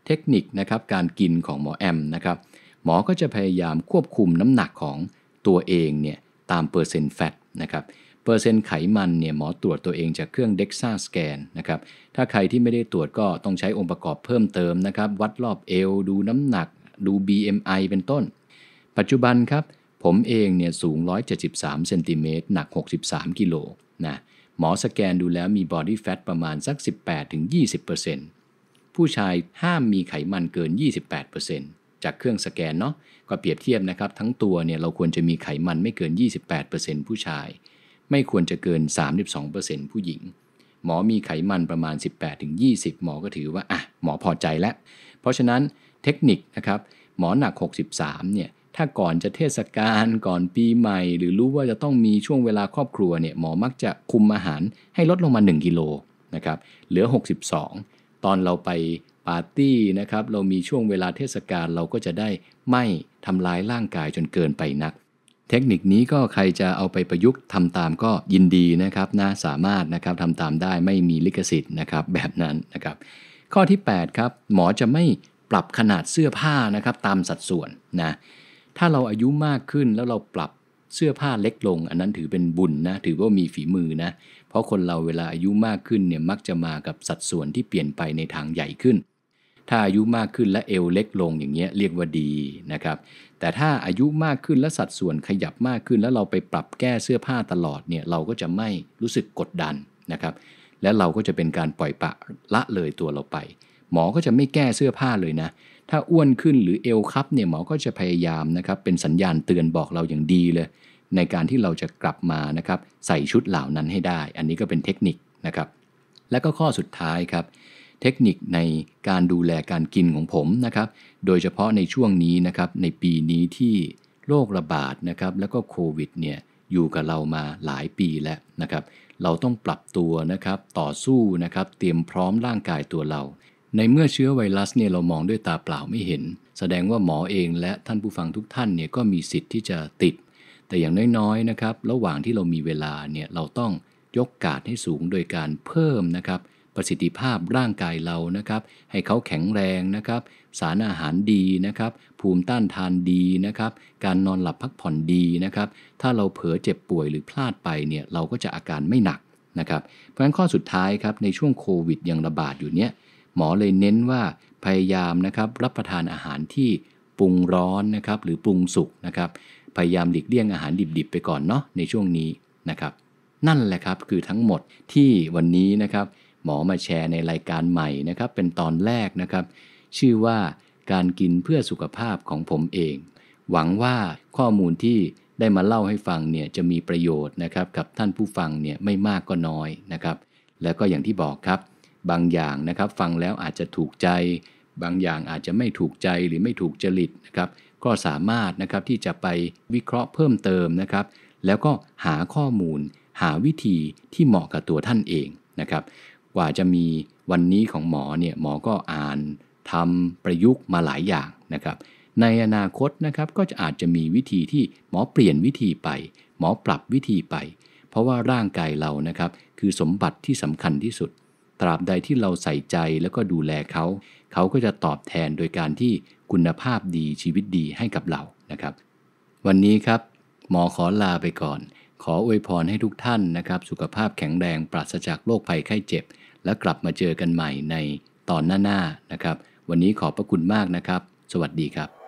เทคนิคนะครับการกินของหมอแอมนะครับหมอก็จะพยายามควบคุมน้ำหนักของตัวเองเนี่ยตามเปอร์เซ็นต์แฟตนะครับเปอร์เซ็นต์ไขมันเนี่ยหมอตรวจตัวเองจากเครื่องเด็กซ่าสแกนนะครับถ้าใครที่ไม่ได้ตรวจก็ต้องใช้องค์ประกอบเพิ่มเติมนะครับ วัดรอบเอวดูน้ำหนักดู BMI เป็นต้น ปัจจุบันครับ ผมเองเนี่ยสูง173เซนติเมตรหนัก 63 กิโลนะหมอสแกนดูแล้วมีบอดี้แฟทประมาณสัก 18-20%ผู้ชายห้ามมีไขมันเกิน 28%จากเครื่องสแกนเนาะก็เปรียบเทียบนะครับทั้งตัวเนี่ยเราควรจะมีไขมันไม่เกิน 28%ผู้ชายไม่ควรจะเกิน 32%ผู้หญิง หมอมีไขมันประมาณ 18-20 หมอก็ถือว่าอ่ะหมอพอใจแล้ว เพราะฉะนั้นเทคนิคนะครับหมอหนัก 63เนี่ยถ้าก่อนจะเทศกาลก่อนปีใหม่ หรือรู้ว่าจะต้องมีช่วงเวลาครอบครัวเนี่ยหมอมักจะคุมอาหารให้ลดลงมา 1 กิโลนะครับเหลือ 62 ตอนเราไปปาร์ตี้นะครับเรามีช่วงเวลาเทศกาลเราก็จะได้ไม่ทำลายร่างกายจนเกินไปนักเทคนิคนี้ก็ใครจะเอาไปประยุกต์ทำตามก็ยินดีนะครับนะสามารถนะครับทำตามได้ไม่มีลิขสิทธิ์นะครับแบบนั้นนะครับข้อที่8ครับ หมอจะไม่ปรับขนาดเสื้อผ้านะครับตามสัดส่วนนะถ้าเราอายุมากขึ้นแล้วเราปรับเสื้อผ้าเล็กลง อันนั้นถือเป็นบุญนะถือว่ามีฝีมือนะเพราะคนเราเวลาอายุมากขึ้นเนี่ยมักจะมากับสัดส่วนที่เปลี่ยนไปในทางใหญ่ขึ้น ถ้าอายุมากขึ้นและเอวเล็กลงอย่างเงี้ยเรียกว่าดีนะครับแต่ถ้าอายุมากขึ้นและสัดส่วนขยับมากขึ้น แล้วเราไปปรับแก้เสื้อผ้าตลอดเนี่ยเราก็จะไม่รู้สึกกดดันนะครับ และเราก็จะเป็นการปล่อยปะละเลยตัวเราไป หมอก็จะไม่แก้เสื้อผ้าเลยนะ ถ้าอ้วนขึ้นหรือเอวคับเนี่ยหมอก็จะพยายามนะครับ เป็นสัญญาณเตือนบอกเราอย่างดีเลย ในการที่เราจะกลับมานะครับ ใส่ชุดเหล่านั้นให้ได้ อันนี้ก็เป็นเทคนิคนะครับ และก็ข้อสุดท้ายครับเทคนิคในการดูแลการกินของผมนะครับ โดยเฉพาะในช่วงนี้นะครับในปีนี้ที่โรคระบาดนะครับแล้วก็โควิดเนี่ยอยู่กับเรามาหลายปีแล้วนะครับ เราต้องปรับตัวนะครับต่อสู้นะครับ เตรียมพร้อมร่างกายตัวเรา ในเมื่อเชื้อไวรัสเนี่ยเรามองด้วยตาเปล่าไม่เห็น แสดงว่าหมอเองและท่านผู้ฟังทุกท่านเนี่ยก็มีสิทธิ์ที่จะติด แต่อย่างน้อยๆนะครับ ระหว่างที่เรามีเวลาเนี่ยเราต้องยกกาดให้สูงโดยการเพิ่มนะครับประสิทธิภาพร่างกายเรานะครับ ให้เขาแข็งแรงนะครับ สารอาหารดีนะครับ ภูมิต้านทานดีนะครับ การนอนหลับพักผ่อนดีนะครับ ถ้าเราเผลอเจ็บป่วยหรือพลาดไปเนี่ยเราก็จะอาการไม่หนักนะครับเพราะฉะนั้นข้อสุดท้ายครับในช่วงโควิดยังระบาดอยู่เนี่ย หมอเลยเน้นว่าพยายามนะครับรับประทานอาหารที่ปรุงร้อนนะครับ หรือปรุงสุกนะครับ พยายามหลีกเลี่ยงอาหารดิบๆ ไปก่อนเนาะในช่วงนี้นะครับ นั่นแหละครับคือทั้งหมดที่วันนี้นะครับหมอมาแชร์ในรายการใหม่นะครับ เป็นตอนแรกนะครับ ชื่อว่าการกินเพื่อสุขภาพของผมเอง หวังว่าข้อมูลที่ได้มาเล่าให้ฟังเนี่ย จะมีประโยชน์นะครับกับท่านผู้ฟังเนี่ยไม่มากก็น้อยนะครับ แล้วก็อย่างที่บอกครับ บางอย่างนะครับฟังแล้วอาจจะถูกใจ บางอย่างอาจจะไม่ถูกใจหรือไม่ถูกจริตนะครับ ก็สามารถนะครับที่จะไปวิเคราะห์เพิ่มเติมนะครับ แล้วก็หาข้อมูลหาวิธีที่เหมาะกับตัวท่านเองนะครับกว่าจะมีวันนี้ของหมอเนี่ยหมอก็อ่านทำประยุกต์มาหลายอย่างนะครับในอนาคตนะครับก็จะอาจจะมีวิธีที่หมอเปลี่ยนวิธีไป หมอปรับวิธีไป เพราะว่าร่างกายเรานะครับคือสมบัติที่สำคัญที่สุด ตราบใดที่เราใส่ใจแล้วก็ดูแลเขาเขาก็จะตอบแทนโดยการที่คุณภาพดีชีวิตดีให้กับเรานะครับ วันนี้ครับหมอขอลาไปก่อน ขออวยพรให้ทุกท่านนะครับ สุขภาพแข็งแรงปราศจากโรคภัยไข้เจ็บและกลับมาเจอกันใหม่ในตอนหน้า ๆ นะครับ วันนี้ขอบพระคุณมากนะครับ สวัสดีครับ